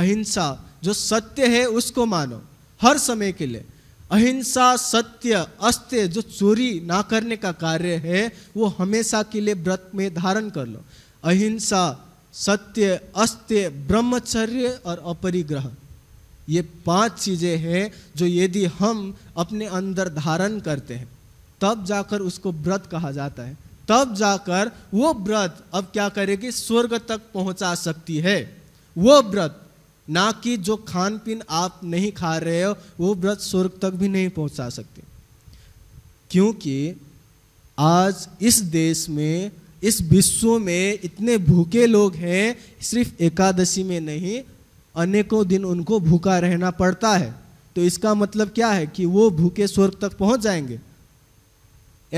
अहिंसा जो सत्य है उसको मानो हर समय के लिए अहिंसा सत्य अस्त्य जो चोरी ना करने का कार्य है वो हमेशा के लिए व्रत में धारण कर लो अहिंसा सत्य अस्त्य ब्रह्मचर्य और अपरिग्रह ये पांच चीज़ें हैं जो यदि हम अपने अंदर धारण करते हैं तब जाकर उसको व्रत कहा जाता है तब जाकर वो व्रत अब क्या करेगी स्वर्ग तक पहुंचा सकती है वो व्रत ना कि जो खान पीन आप नहीं खा रहे हो वो व्रत स्वर्ग तक भी नहीं पहुंचा सकते क्योंकि आज इस देश में इस विश्व में इतने भूखे लोग हैं सिर्फ एकादशी में नहीं अनेकों दिन उनको भूखा रहना पड़ता है तो इसका मतलब क्या है कि वो भूखे स्वर्ग तक पहुंच जाएंगे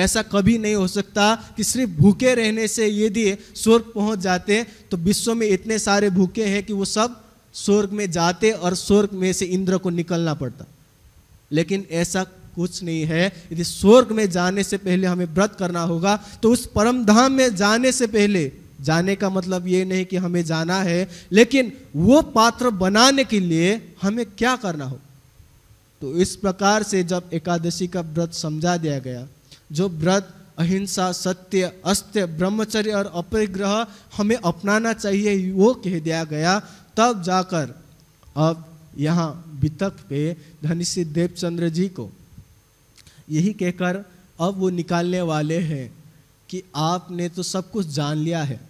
ऐसा कभी नहीं हो सकता कि सिर्फ भूखे रहने से यदि स्वर्ग पहुंच जाते तो विश्व में इतने सारे भूखे हैं कि वो सब स्वर्ग में जाते और स्वर्ग में से इंद्र को निकलना पड़ता लेकिन ऐसा कुछ नहीं है यदि स्वर्ग में जाने से पहले हमें व्रत करना होगा तो उस परम धाम में जाने से पहले जाने का मतलब ये नहीं कि हमें जाना है लेकिन वो पात्र बनाने के लिए हमें क्या करना हो तो इस प्रकार से जब एकादशी का व्रत समझा दिया गया जो व्रत अहिंसा सत्य अस्त्य ब्रह्मचर्य और अपरिग्रह हमें अपनाना चाहिए वो कह दिया गया तब जाकर अब यहाँ बितक पे धनी देवचंद्र जी को यही कहकर अब वो निकालने वाले हैं कि आपने तो सब कुछ जान लिया है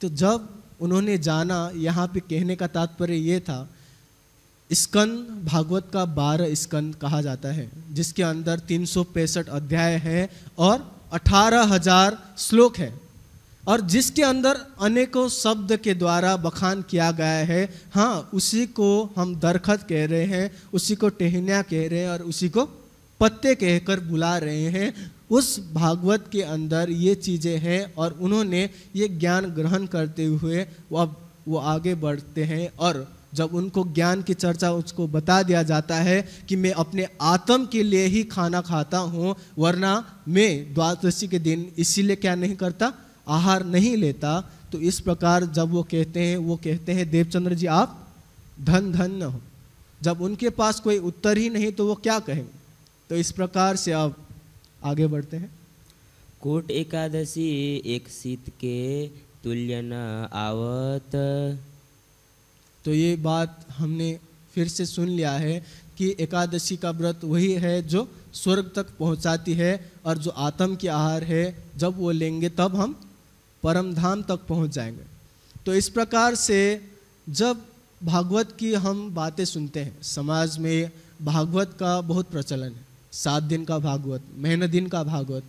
तो जब उन्होंने जाना यहाँ पे कहने का तात्पर्य ये था स्कंद भागवत का बारह स्कंद कहा जाता है जिसके अंदर तीन अध्याय हैं और अठारह हजार श्लोक हैं और जिसके अंदर अनेकों शब्द के द्वारा बखान किया गया है हाँ उसी को हम दरखत कह रहे हैं उसी को टहनिया कह रहे हैं और उसी को पत्ते कहकर बुला रहे हैं उस भागवत के अंदर ये चीज़ें हैं और उन्होंने ये ज्ञान ग्रहण करते हुए वह वो, वो आगे बढ़ते हैं और जब उनको ज्ञान की चर्चा उसको बता दिया जाता है कि मैं अपने आत्म के लिए ही खाना खाता हूँ वरना मैं द्वादशी के दिन इसीलिए क्या नहीं करता आहार नहीं लेता तो इस प्रकार जब वो कहते हैं वो कहते हैं देवचंद्र जी आप धन धन न हो जब उनके पास कोई उत्तर ही नहीं तो वो क्या कहेंगे तो इस प्रकार से आप आगे बढ़ते हैं
कोट एकादशी एक सीत के तुल्य न आवत तो ये बात हमने फिर से सुन लिया है
कि एकादशी का व्रत वही है जो स्वर्ग तक पहुंचाती है और जो आत्म की आहार है जब वो लेंगे तब हम परम धाम तक पहुंच जाएंगे तो इस प्रकार से जब भागवत की हम बातें सुनते हैं समाज में भागवत का बहुत प्रचलन है सात दिन का भागवत महीने दिन का भागवत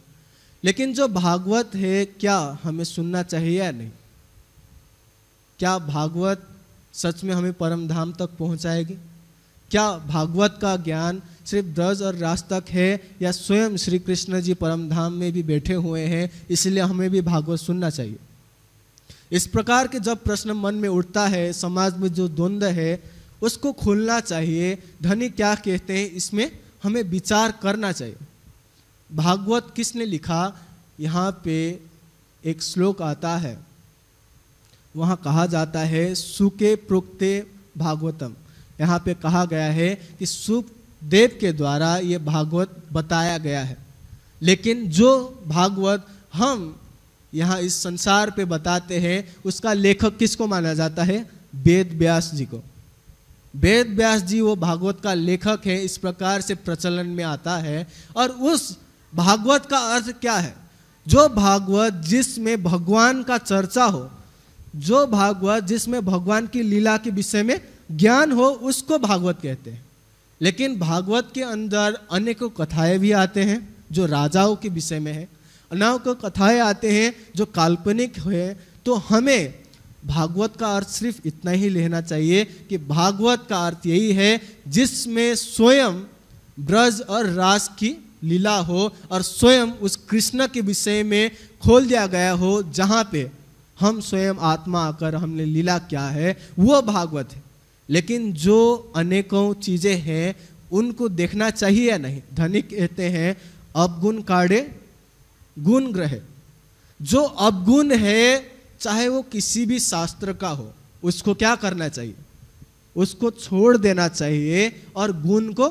लेकिन जो भागवत है क्या हमें सुनना चाहिए या नहीं क्या भागवत सच में हमें परम धाम तक पहुंचाएगी क्या भागवत का ज्ञान सिर्फ दर्ज और रास तक है या स्वयं श्री कृष्ण जी परम धाम में भी बैठे हुए हैं इसलिए हमें भी भागवत सुनना चाहिए इस प्रकार के जब प्रश्न मन में उठता है समाज में जो द्वंद्व है उसको खोलना चाहिए धनी क्या कहते हैं इसमें हमें विचार करना चाहिए भागवत किसने लिखा यहाँ पे एक श्लोक आता है वहाँ कहा जाता है सुके प्रोक्ते भागवतम यहाँ पे कहा गया है कि सुखदेव के द्वारा ये भागवत बताया गया है लेकिन जो भागवत हम यहाँ इस संसार पे बताते हैं उसका लेखक किसको माना जाता है वेद व्यास जी को वेद व्यास जी वो भागवत का लेखक है इस प्रकार से प्रचलन में आता है और उस भागवत का अर्थ क्या है जो भागवत जिसमें भगवान का चर्चा हो जो भागवत जिसमें भगवान की लीला के विषय में ज्ञान हो उसको भागवत कहते हैं लेकिन भागवत के अंदर अनेकों कथाएं भी आते हैं जो राजाओं के विषय में है अनेकों कथाएं आते हैं जो काल्पनिक है तो हमें भागवत का अर्थ सिर्फ इतना ही लेना चाहिए कि भागवत का अर्थ यही है जिसमें स्वयं ब्रज और रास की लीला हो और स्वयं उस कृष्ण के विषय में खोल दिया गया हो जहाँ पे हम स्वयं आत्मा आकर हमने लीला क्या है वो भागवत है लेकिन जो अनेकों चीज़ें हैं उनको देखना चाहिए या नहीं धनिक कहते हैं अवगुण काढ़े गुण ग्रह जो अवगुण है चाहे वो किसी भी शास्त्र का हो उसको क्या करना चाहिए उसको छोड़ देना चाहिए और गुण को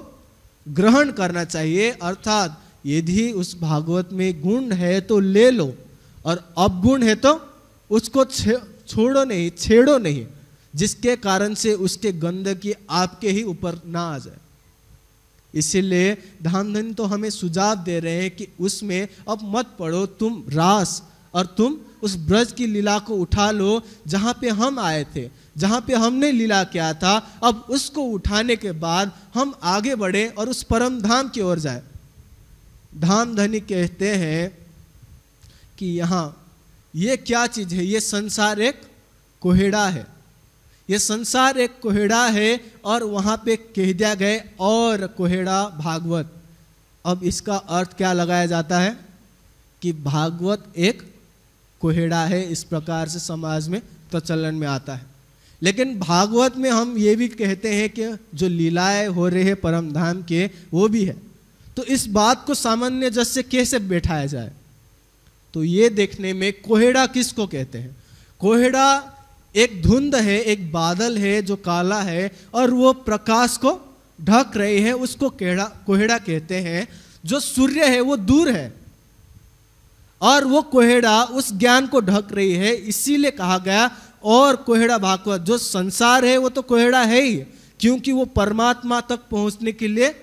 ग्रहण करना चाहिए अर्थात यदि उस भागवत में गुण है तो ले लो और अवगुण है तो उसको छोड़ो नहीं छेड़ो नहीं जिसके कारण से उसके गंदगी आपके ही ऊपर ना आ जाए इसीलिए धाम धन तो हमें सुझाव दे रहे हैं कि उसमें अब मत पढ़ो तुम रास और तुम उस ब्रज की लीला को उठा लो जहाँ पे हम आए थे जहाँ पे हमने लीला किया था अब उसको उठाने के बाद हम आगे बढ़े और उस परम धाम की ओर जाए धाम धनी कहते हैं कि यहाँ ये क्या चीज़ है ये संसार एक कोहेड़ा है ये संसार एक कोहेड़ा है और वहां पे कह दिया गया और कोहेड़ा भागवत अब इसका अर्थ क्या लगाया जाता है कि भागवत एक कोहेड़ा है इस प्रकार से समाज में प्रचलन में आता है लेकिन भागवत में हम ये भी कहते हैं कि जो लीलाएं हो रहे हैं परम धाम के वो भी है तो इस बात को सामान्य जस से कैसे बैठाया जाए तो ये देखने में कोहेड़ा किसको कहते हैं कोहेड़ा एक धुंध है एक बादल है जो काला है और वो प्रकाश को ढक रहे हैं उसको केड़ा कोहड़ा कहते हैं जो सूर्य है वो दूर है और वो कोहड़ा उस ज्ञान को ढक रही है इसीलिए कहा गया और कोहड़ा भागवत जो संसार है वो तो कोहड़ा है ही क्योंकि वो परमात्मा तक पहुंचने के लिए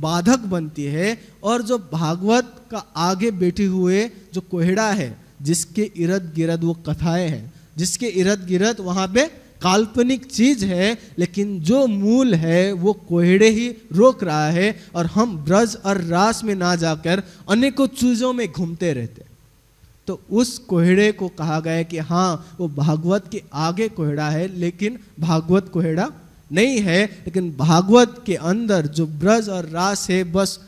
बाधक बनती है और जो भागवत का आगे बैठे हुए जो कोहड़ा है जिसके इर्द गिर्द वो कथाएं हैं जिसके इर्द गिर्द वहाँ पे काल्पनिक चीज है लेकिन जो मूल है वो कोहड़े ही रोक रहा है और हम ब्रज और रास में ना जाकर अनेकों चीज़ों में घूमते रहते तो उस कोहड़े को कहा गया कि हाँ वो भागवत के आगे कोहड़ा है लेकिन भागवत कोहड़ा नहीं है लेकिन भागवत के अंदर जो ब्रज और रास है बस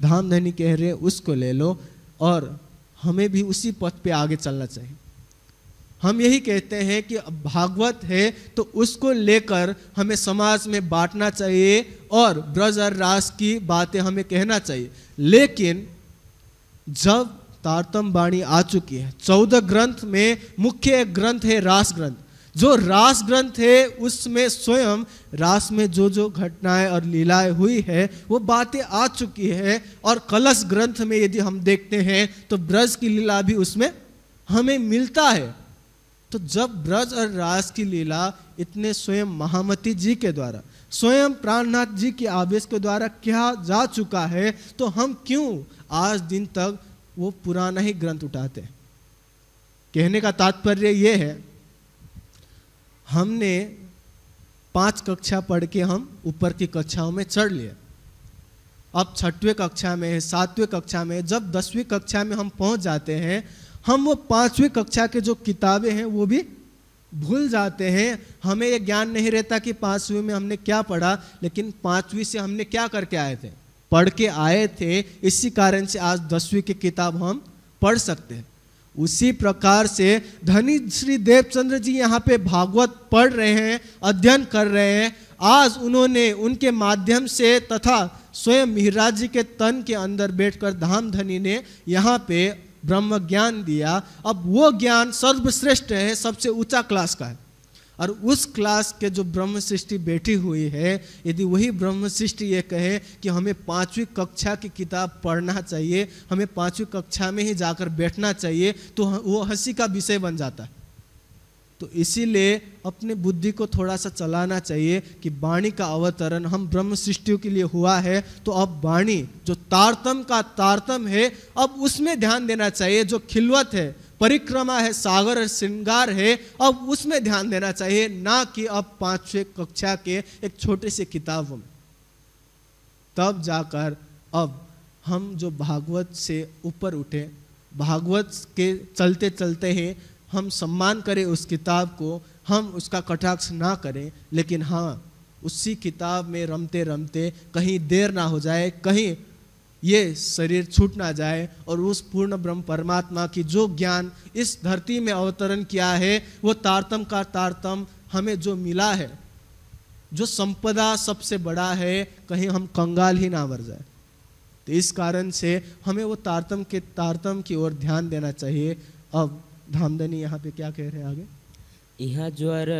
धाम धनी कह रहे उसको ले लो और हमें भी उसी पथ पे आगे चलना चाहिए हम यही कहते हैं कि भागवत है तो उसको लेकर हमें समाज में बांटना चाहिए और ब्रज और रास की बातें हमें कहना चाहिए लेकिन जब तारतम बाणी आ चुकी है चौदह ग्रंथ में मुख्य ग्रंथ है रास ग्रंथ जो रास ग्रंथ है उसमें स्वयं रास में जो जो घटनाएं और लीलाएं हुई है वो बातें आ चुकी है और कलश ग्रंथ में यदि हम देखते हैं तो ब्रज की लीला भी उसमें हमें मिलता है तो जब ब्रज और रास की लीला इतने स्वयं महामती जी के द्वारा स्वयं प्राणनाथ जी के आवेश के द्वारा किया जा चुका है तो हम क्यों आज दिन तक वो पुराना ही ग्रंथ उठाते हैं कहने का तात्पर्य ये है हमने पांच कक्षा पढ़ के हम ऊपर की कक्षाओं में चढ़ लिए अब छठवें कक्षा में सातवें कक्षा में जब दसवीं कक्षा में हम पहुंच जाते हैं हम वो पांचवी कक्षा के जो किताबें हैं वो भी भूल जाते हैं हमें ये ज्ञान नहीं रहता कि पांचवी में हमने क्या पढ़ा लेकिन पांचवी से हमने क्या करके आए थे पढ़ के आए थे इसी कारण से आज दसवीं की किताब हम पढ़ सकते हैं उसी प्रकार से धनी श्री देवचंद्र जी यहाँ पे भागवत पढ़ रहे हैं अध्ययन कर रहे हैं आज उन्होंने उनके माध्यम से तथा स्वयं मिहराज जी के तन के अंदर बैठकर धाम धनी ने यहाँ पे ब्रह्म ज्ञान दिया अब वो ज्ञान सर्वश्रेष्ठ है सबसे ऊंचा क्लास का है और उस क्लास के जो ब्रह्म सृष्टि बैठी हुई है यदि वही ब्रह्म सृष्टि ये कहे कि हमें पाँचवीं कक्षा की किताब पढ़ना चाहिए हमें पाँचवीं कक्षा में ही जाकर बैठना चाहिए तो वो हंसी का विषय बन जाता है तो इसीलिए अपने बुद्धि को थोड़ा सा चलाना चाहिए कि वाणी का अवतरण हम ब्रह्म सृष्टियों के लिए हुआ है तो अब वाणी जो तारतम का तारतम है अब उसमें ध्यान देना चाहिए जो खिलवत है परिक्रमा है सागर और श्रृंगार है अब उसमें ध्यान देना चाहिए ना कि अब पांचवें कक्षा के एक छोटे से किताब में तब जाकर अब हम जो भागवत से ऊपर उठे भागवत के चलते चलते हैं हम सम्मान करें उस किताब को हम उसका कटाक्ष ना करें लेकिन हाँ उसी किताब में रमते रमते कहीं देर ना हो जाए कहीं ये शरीर छूट ना जाए और उस पूर्ण ब्रह्म परमात्मा की जो ज्ञान इस धरती में अवतरण किया है वो तारतम का तारतम हमें जो मिला है जो संपदा सबसे बड़ा है कहीं हम कंगाल ही ना मर जाए तो इस कारण से हमें वो तारतम के तारतम की ओर ध्यान देना चाहिए अब धामधनी यहाँ पे क्या कह रहे हैं आगे
यहाँ ज्वर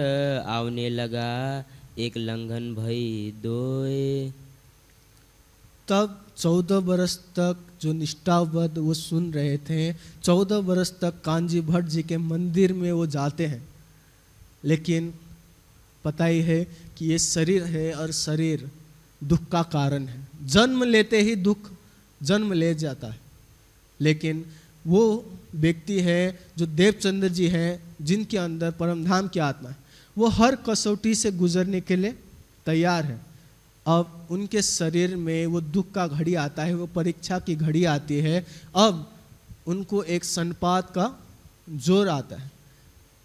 आवने लगा एक लंघन भई दो
तब चौदह बरस तक जो निष्ठावध वो सुन रहे थे चौदह बरस तक कांजी भट्ट जी के मंदिर में वो जाते हैं लेकिन पता ही है कि ये शरीर है और शरीर दुख का कारण है जन्म लेते ही दुख जन्म ले जाता है लेकिन वो व्यक्ति है जो देवचंद्र जी हैं जिनके अंदर परमधाम की आत्मा है वो हर कसौटी से गुजरने के लिए तैयार है अब उनके शरीर में वो दुख का घड़ी आता है वो परीक्षा की घड़ी आती है अब उनको एक संपात का जोर आता है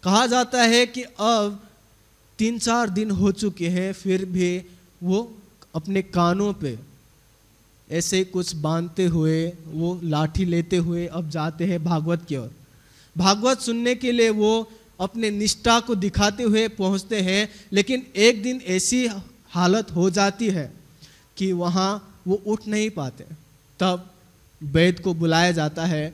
कहा जाता है कि अब तीन चार दिन हो चुके हैं फिर भी वो अपने कानों पे ऐसे कुछ बांधते हुए वो लाठी लेते हुए अब जाते हैं भागवत की ओर भागवत सुनने के लिए वो अपने निष्ठा को दिखाते हुए पहुंचते हैं लेकिन एक दिन ऐसी हालत हो जाती है कि वहाँ वो उठ नहीं पाते तब वैद को बुलाया जाता है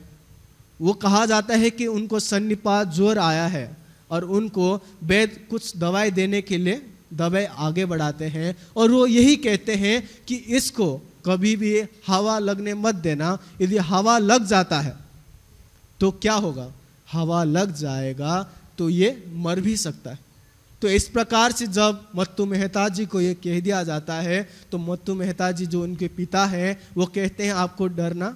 वो कहा जाता है कि उनको सन्निपात जोर आया है और उनको वैद कुछ दवाई देने के लिए दवाई आगे बढ़ाते हैं और वो यही कहते हैं कि इसको कभी भी हवा लगने मत देना यदि हवा लग जाता है तो क्या होगा हवा लग जाएगा तो ये मर भी सकता है तो इस प्रकार से जब मत्तु मेहता जी को ये कह दिया जाता है तो मत्तु मेहता जी जो उनके पिता हैं वो कहते हैं आपको डरना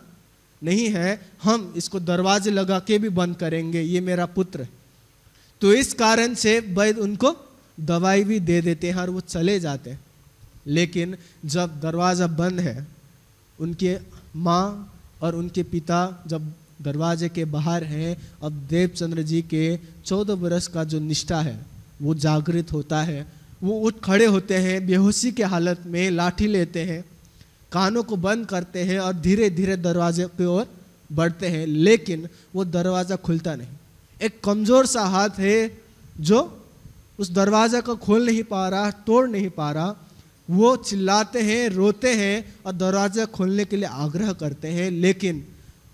नहीं है हम इसको दरवाजे लगा के भी बंद करेंगे ये मेरा पुत्र तो इस कारण से वैद्य उनको दवाई भी दे देते हैं और वो चले जाते हैं लेकिन जब दरवाज़ा बंद है उनके माँ और उनके पिता जब दरवाजे के बाहर हैं अब देवचंद्र जी के चौदह बरस का जो निष्ठा है वो जागृत होता है वो उठ खड़े होते हैं बेहोशी के हालत में लाठी लेते हैं कानों को बंद करते हैं और धीरे धीरे दरवाजे की ओर बढ़ते हैं लेकिन वो दरवाज़ा खुलता नहीं एक कमज़ोर सा हाथ है जो उस दरवाज़ा को खोल नहीं पा रहा तोड़ नहीं पा रहा वो चिल्लाते हैं रोते हैं और दरवाज़ा खोलने के लिए आग्रह करते हैं लेकिन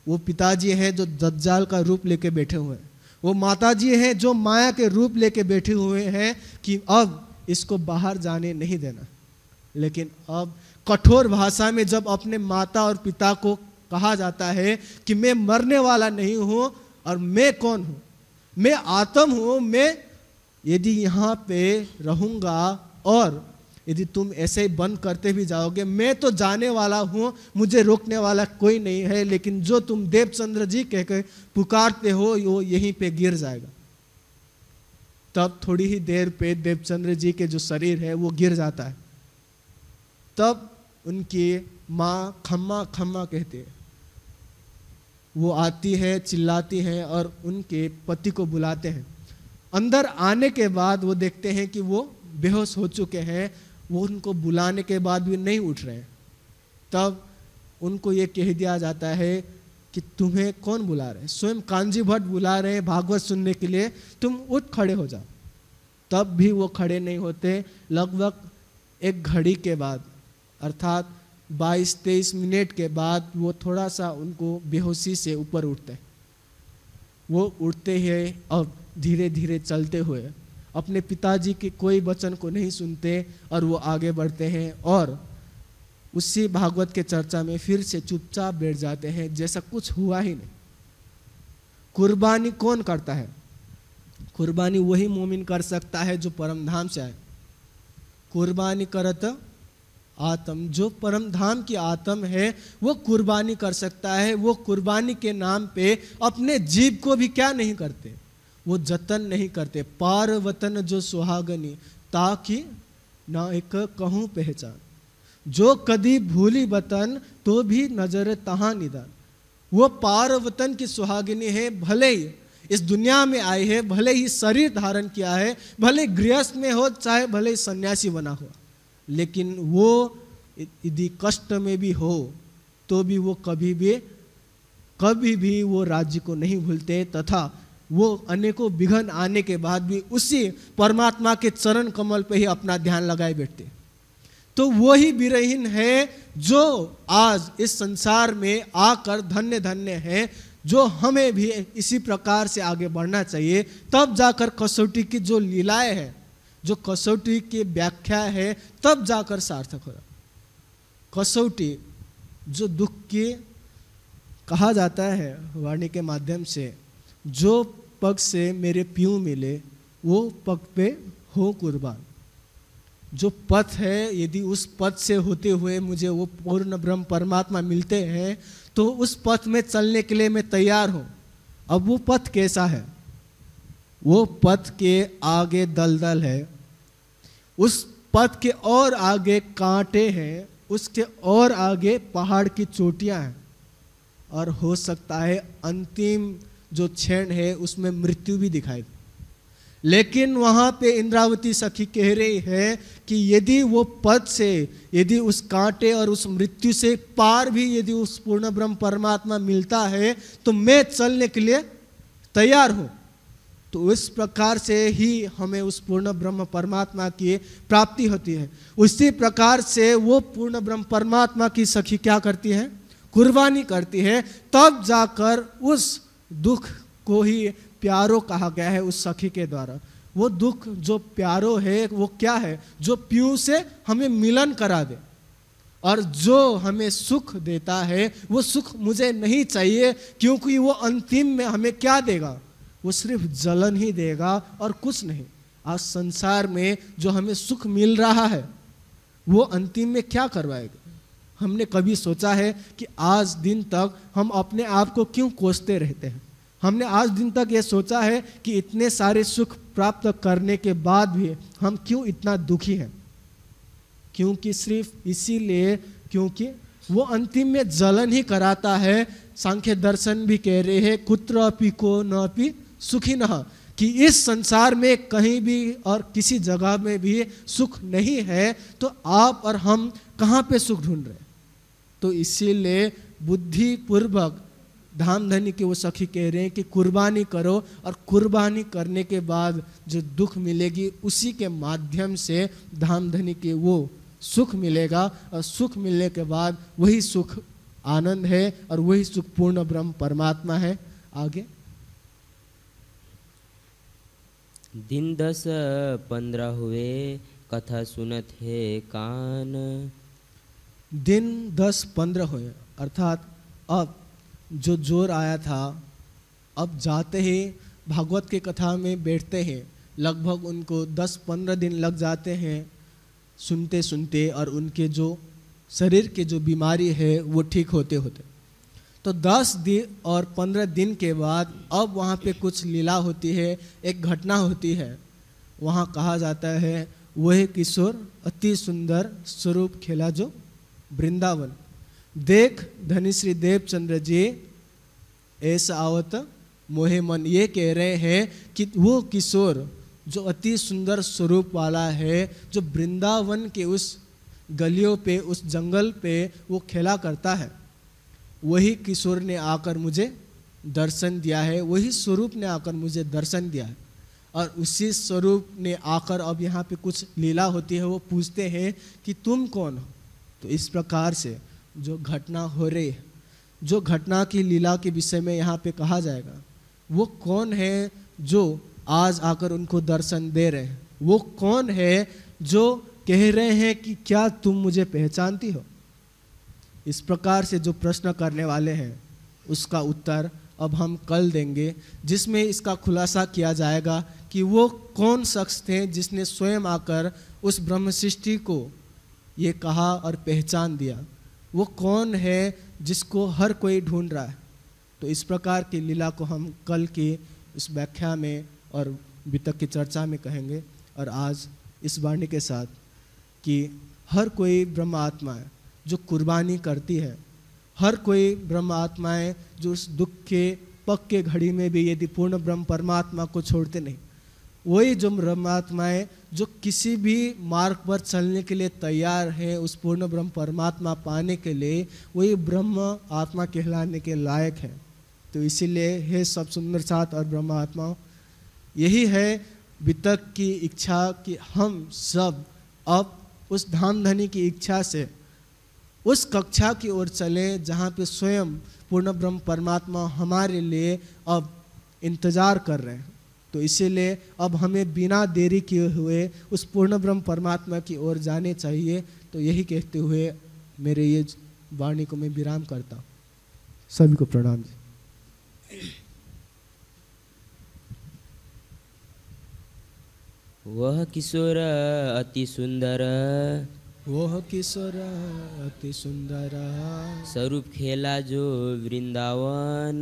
वो पिताजी हैं जो दज्जाल का रूप लेके बैठे हुए हैं वो माताजी हैं जो माया के रूप लेके बैठे हुए हैं कि अब इसको बाहर जाने नहीं देना लेकिन अब कठोर भाषा में जब अपने माता और पिता को कहा जाता है कि मैं मरने वाला नहीं हूँ और मैं कौन हूँ मैं आत्म हूँ मैं यदि यहाँ पे रहूँगा और यदि तुम ऐसे ही बंद करते भी जाओगे मैं तो जाने वाला हूँ मुझे रोकने वाला कोई नहीं है लेकिन जो तुम देवचंद्र जी कहकर पुकारते हो वो यहीं पे गिर जाएगा तब थोड़ी ही देर पे देवचंद्र जी के जो शरीर है वो गिर जाता है तब उनकी माँ खम्मा खम्मा कहती है वो आती है चिल्लाती है और उनके पति को बुलाते हैं अंदर आने के बाद वो देखते हैं कि वो बेहोश हो चुके हैं वो उनको बुलाने के बाद भी नहीं उठ रहे तब उनको ये कह दिया जाता है कि तुम्हें कौन बुला रहे स्वयं कांजी भट्ट बुला रहे हैं भागवत सुनने के लिए तुम उठ खड़े हो जाओ तब भी वो खड़े नहीं होते लगभग एक घड़ी के बाद अर्थात 22-23 मिनट के बाद वो थोड़ा सा उनको बेहोशी से ऊपर उठते वो उठते हैं और धीरे धीरे चलते हुए अपने पिताजी के कोई वचन को नहीं सुनते और वो आगे बढ़ते हैं और उसी भागवत के चर्चा में फिर से चुपचाप बैठ जाते हैं जैसा कुछ हुआ ही नहीं कुर्बानी कौन करता है कुर्बानी वही मोमिन कर सकता है जो परम धाम से आए कुर्बानी करत आत्म जो परम धाम की आत्म है वो कुर्बानी कर सकता है वो कुर्बानी के नाम पे अपने जीव को भी क्या नहीं करते वो जतन नहीं करते पार वतन जो सुहागनी ताकि ना एक कहूँ पहचान जो कदी भूली वतन तो भी नजर तहाँ निदान वो पार वतन की सुहागिनी है भले ही इस दुनिया में आई है भले ही शरीर धारण किया है भले गृहस्थ में हो चाहे भले ही सन्यासी बना हो लेकिन वो यदि कष्ट में भी हो तो भी वो कभी भी कभी भी वो राज्य को नहीं भूलते तथा वो अनेकों विघन आने के बाद भी उसी परमात्मा के चरण कमल पे ही अपना ध्यान लगाए बैठते तो वो ही विरहीन है जो आज इस संसार में आकर धन्य धन्य है जो हमें भी इसी प्रकार से आगे बढ़ना चाहिए तब जाकर कसौटी की जो लीलाएं हैं जो कसौटी की व्याख्या है तब जाकर सार्थक रहा कसौटी जो दुख की कहा जाता है वाणी के माध्यम से जो पग से मेरे प्यूं मिले वो पग पे हो कुर्बान जो पथ है यदि उस पथ से होते हुए मुझे वो पूर्ण ब्रह्म परमात्मा मिलते हैं तो उस पथ में चलने के लिए मैं तैयार हूँ अब वो पथ कैसा है वो पथ के आगे दलदल है उस पथ के और आगे कांटे हैं उसके और आगे पहाड़ की चोटियाँ हैं और हो सकता है अंतिम जो क्षण है उसमें मृत्यु भी दिखाई लेकिन वहाँ पे इंद्रावती सखी कह रही है कि यदि वो पद से यदि उस कांटे और उस मृत्यु से पार भी यदि उस पूर्ण ब्रह्म परमात्मा मिलता है तो मैं चलने के लिए तैयार हूँ तो इस प्रकार से ही हमें उस पूर्ण ब्रह्म परमात्मा की प्राप्ति होती है उसी प्रकार से वो पूर्ण ब्रह्म परमात्मा की सखी क्या करती है कुर्बानी करती है तब जाकर उस दुख को ही प्यारो कहा गया है उस सखी के द्वारा वो दुख जो प्यारो है वो क्या है जो पीयू से हमें मिलन करा दे और जो हमें सुख देता है वो सुख मुझे नहीं चाहिए क्योंकि वो अंतिम में हमें क्या देगा वो सिर्फ जलन ही देगा और कुछ नहीं आज संसार में जो हमें सुख मिल रहा है वो अंतिम में क्या करवाएगा हमने कभी सोचा है कि आज दिन तक हम अपने आप को क्यों कोसते रहते हैं हमने आज दिन तक ये सोचा है कि इतने सारे सुख प्राप्त करने के बाद भी हम क्यों इतना दुखी हैं क्योंकि सिर्फ इसीलिए क्योंकि वो अंतिम में जलन ही कराता है सांख्य दर्शन भी कह रहे हैं कुत्र पी को न पी सुखी न कि इस संसार में कहीं भी और किसी जगह में भी सुख नहीं है तो आप और हम कहाँ पे सुख ढूंढ रहे हैं तो इसीलिए बुद्धिपूर्वक धाम धनी के वो सखी कह रहे हैं कि कुर्बानी करो और कुर्बानी करने के बाद जो दुख मिलेगी उसी के माध्यम से धाम धनी के वो सुख मिलेगा और सुख मिलने के बाद वही सुख आनंद है और वही सुख पूर्ण ब्रह्म परमात्मा है आगे
दिन दस पंद्रह हुए कथा सुनत है कान दिन
दस पंद्रह हुए अर्थात अब जो जोर आया था अब जाते ही भागवत की कथा में बैठते हैं लगभग उनको 10-15 दिन लग जाते हैं सुनते सुनते और उनके जो शरीर के जो बीमारी है वो ठीक होते होते तो 10 दिन और 15 दिन के बाद अब वहाँ पे कुछ लीला होती है एक घटना होती है वहाँ कहा जाता है वह किशोर अति सुंदर स्वरूप खेला जो वृंदावन देख धनी श्री देवचंद्र जी ऐसा आवत मोहे मन ये कह रहे हैं कि वो किशोर जो अति सुंदर स्वरूप वाला है जो वृंदावन के उस गलियों पे उस जंगल पे वो खेला करता है वही किशोर ने आकर मुझे दर्शन दिया है वही स्वरूप ने आकर मुझे दर्शन दिया है और उसी स्वरूप ने आकर अब यहाँ पे कुछ लीला होती है वो पूछते हैं कि तुम कौन हो तो इस प्रकार से जो घटना हो रही जो घटना की लीला के विषय में यहाँ पे कहा जाएगा वो कौन है जो आज आकर उनको दर्शन दे रहे हैं वो कौन है जो कह रहे हैं कि क्या तुम मुझे पहचानती हो इस प्रकार से जो प्रश्न करने वाले हैं उसका उत्तर अब हम कल देंगे जिसमें इसका खुलासा किया जाएगा कि वो कौन शख्स थे जिसने स्वयं आकर उस ब्रह्म सृष्टि को ये कहा और पहचान दिया वो कौन है जिसको हर कोई ढूंढ रहा है तो इस प्रकार की लीला को हम कल की इस व्याख्या में और वितक की चर्चा में कहेंगे और आज इस वाणी के साथ कि हर कोई ब्रह्म आत्मा है जो कुर्बानी करती है हर कोई ब्रह्म आत्मा है जो उस दुख के पक के घड़ी में भी यदि पूर्ण ब्रह्म परमात्मा को छोड़ते नहीं वही जो ब्रह्मात्माएँ जो किसी भी मार्ग पर चलने के लिए तैयार है उस पूर्ण ब्रह्म परमात्मा पाने के लिए वही ब्रह्म आत्मा कहलाने के लायक है तो इसीलिए हे सब सुंदर साथ और ब्रह्म आत्मा यही है वितक की इच्छा कि हम सब अब उस धाम धनी की इच्छा से उस कक्षा की ओर चलें जहाँ पे स्वयं पूर्ण ब्रह्म परमात्मा हमारे लिए अब इंतज़ार कर रहे हैं तो इसीलिए अब हमें बिना देरी किए हुए उस पूर्ण ब्रह्म परमात्मा की ओर जाने चाहिए तो यही कहते हुए मेरे ये वाणी को मैं विराम करता हूँ सभी को प्रणाम जी
वह किशोर अति सुंदर वह किशोर अति सुंदर स्वरूप खेला जो वृंदावन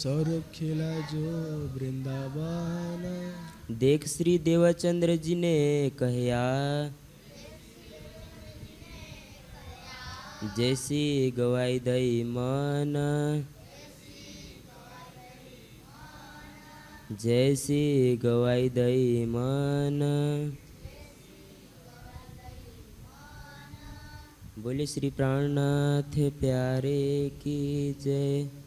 स्वरूप खेला जो वृंदावन देख श्री देवचंद्र जी ने कहया जैसी गवाई दई मन जैसी गवाई दई मन बोले श्री प्राणनाथ प्यारे की जय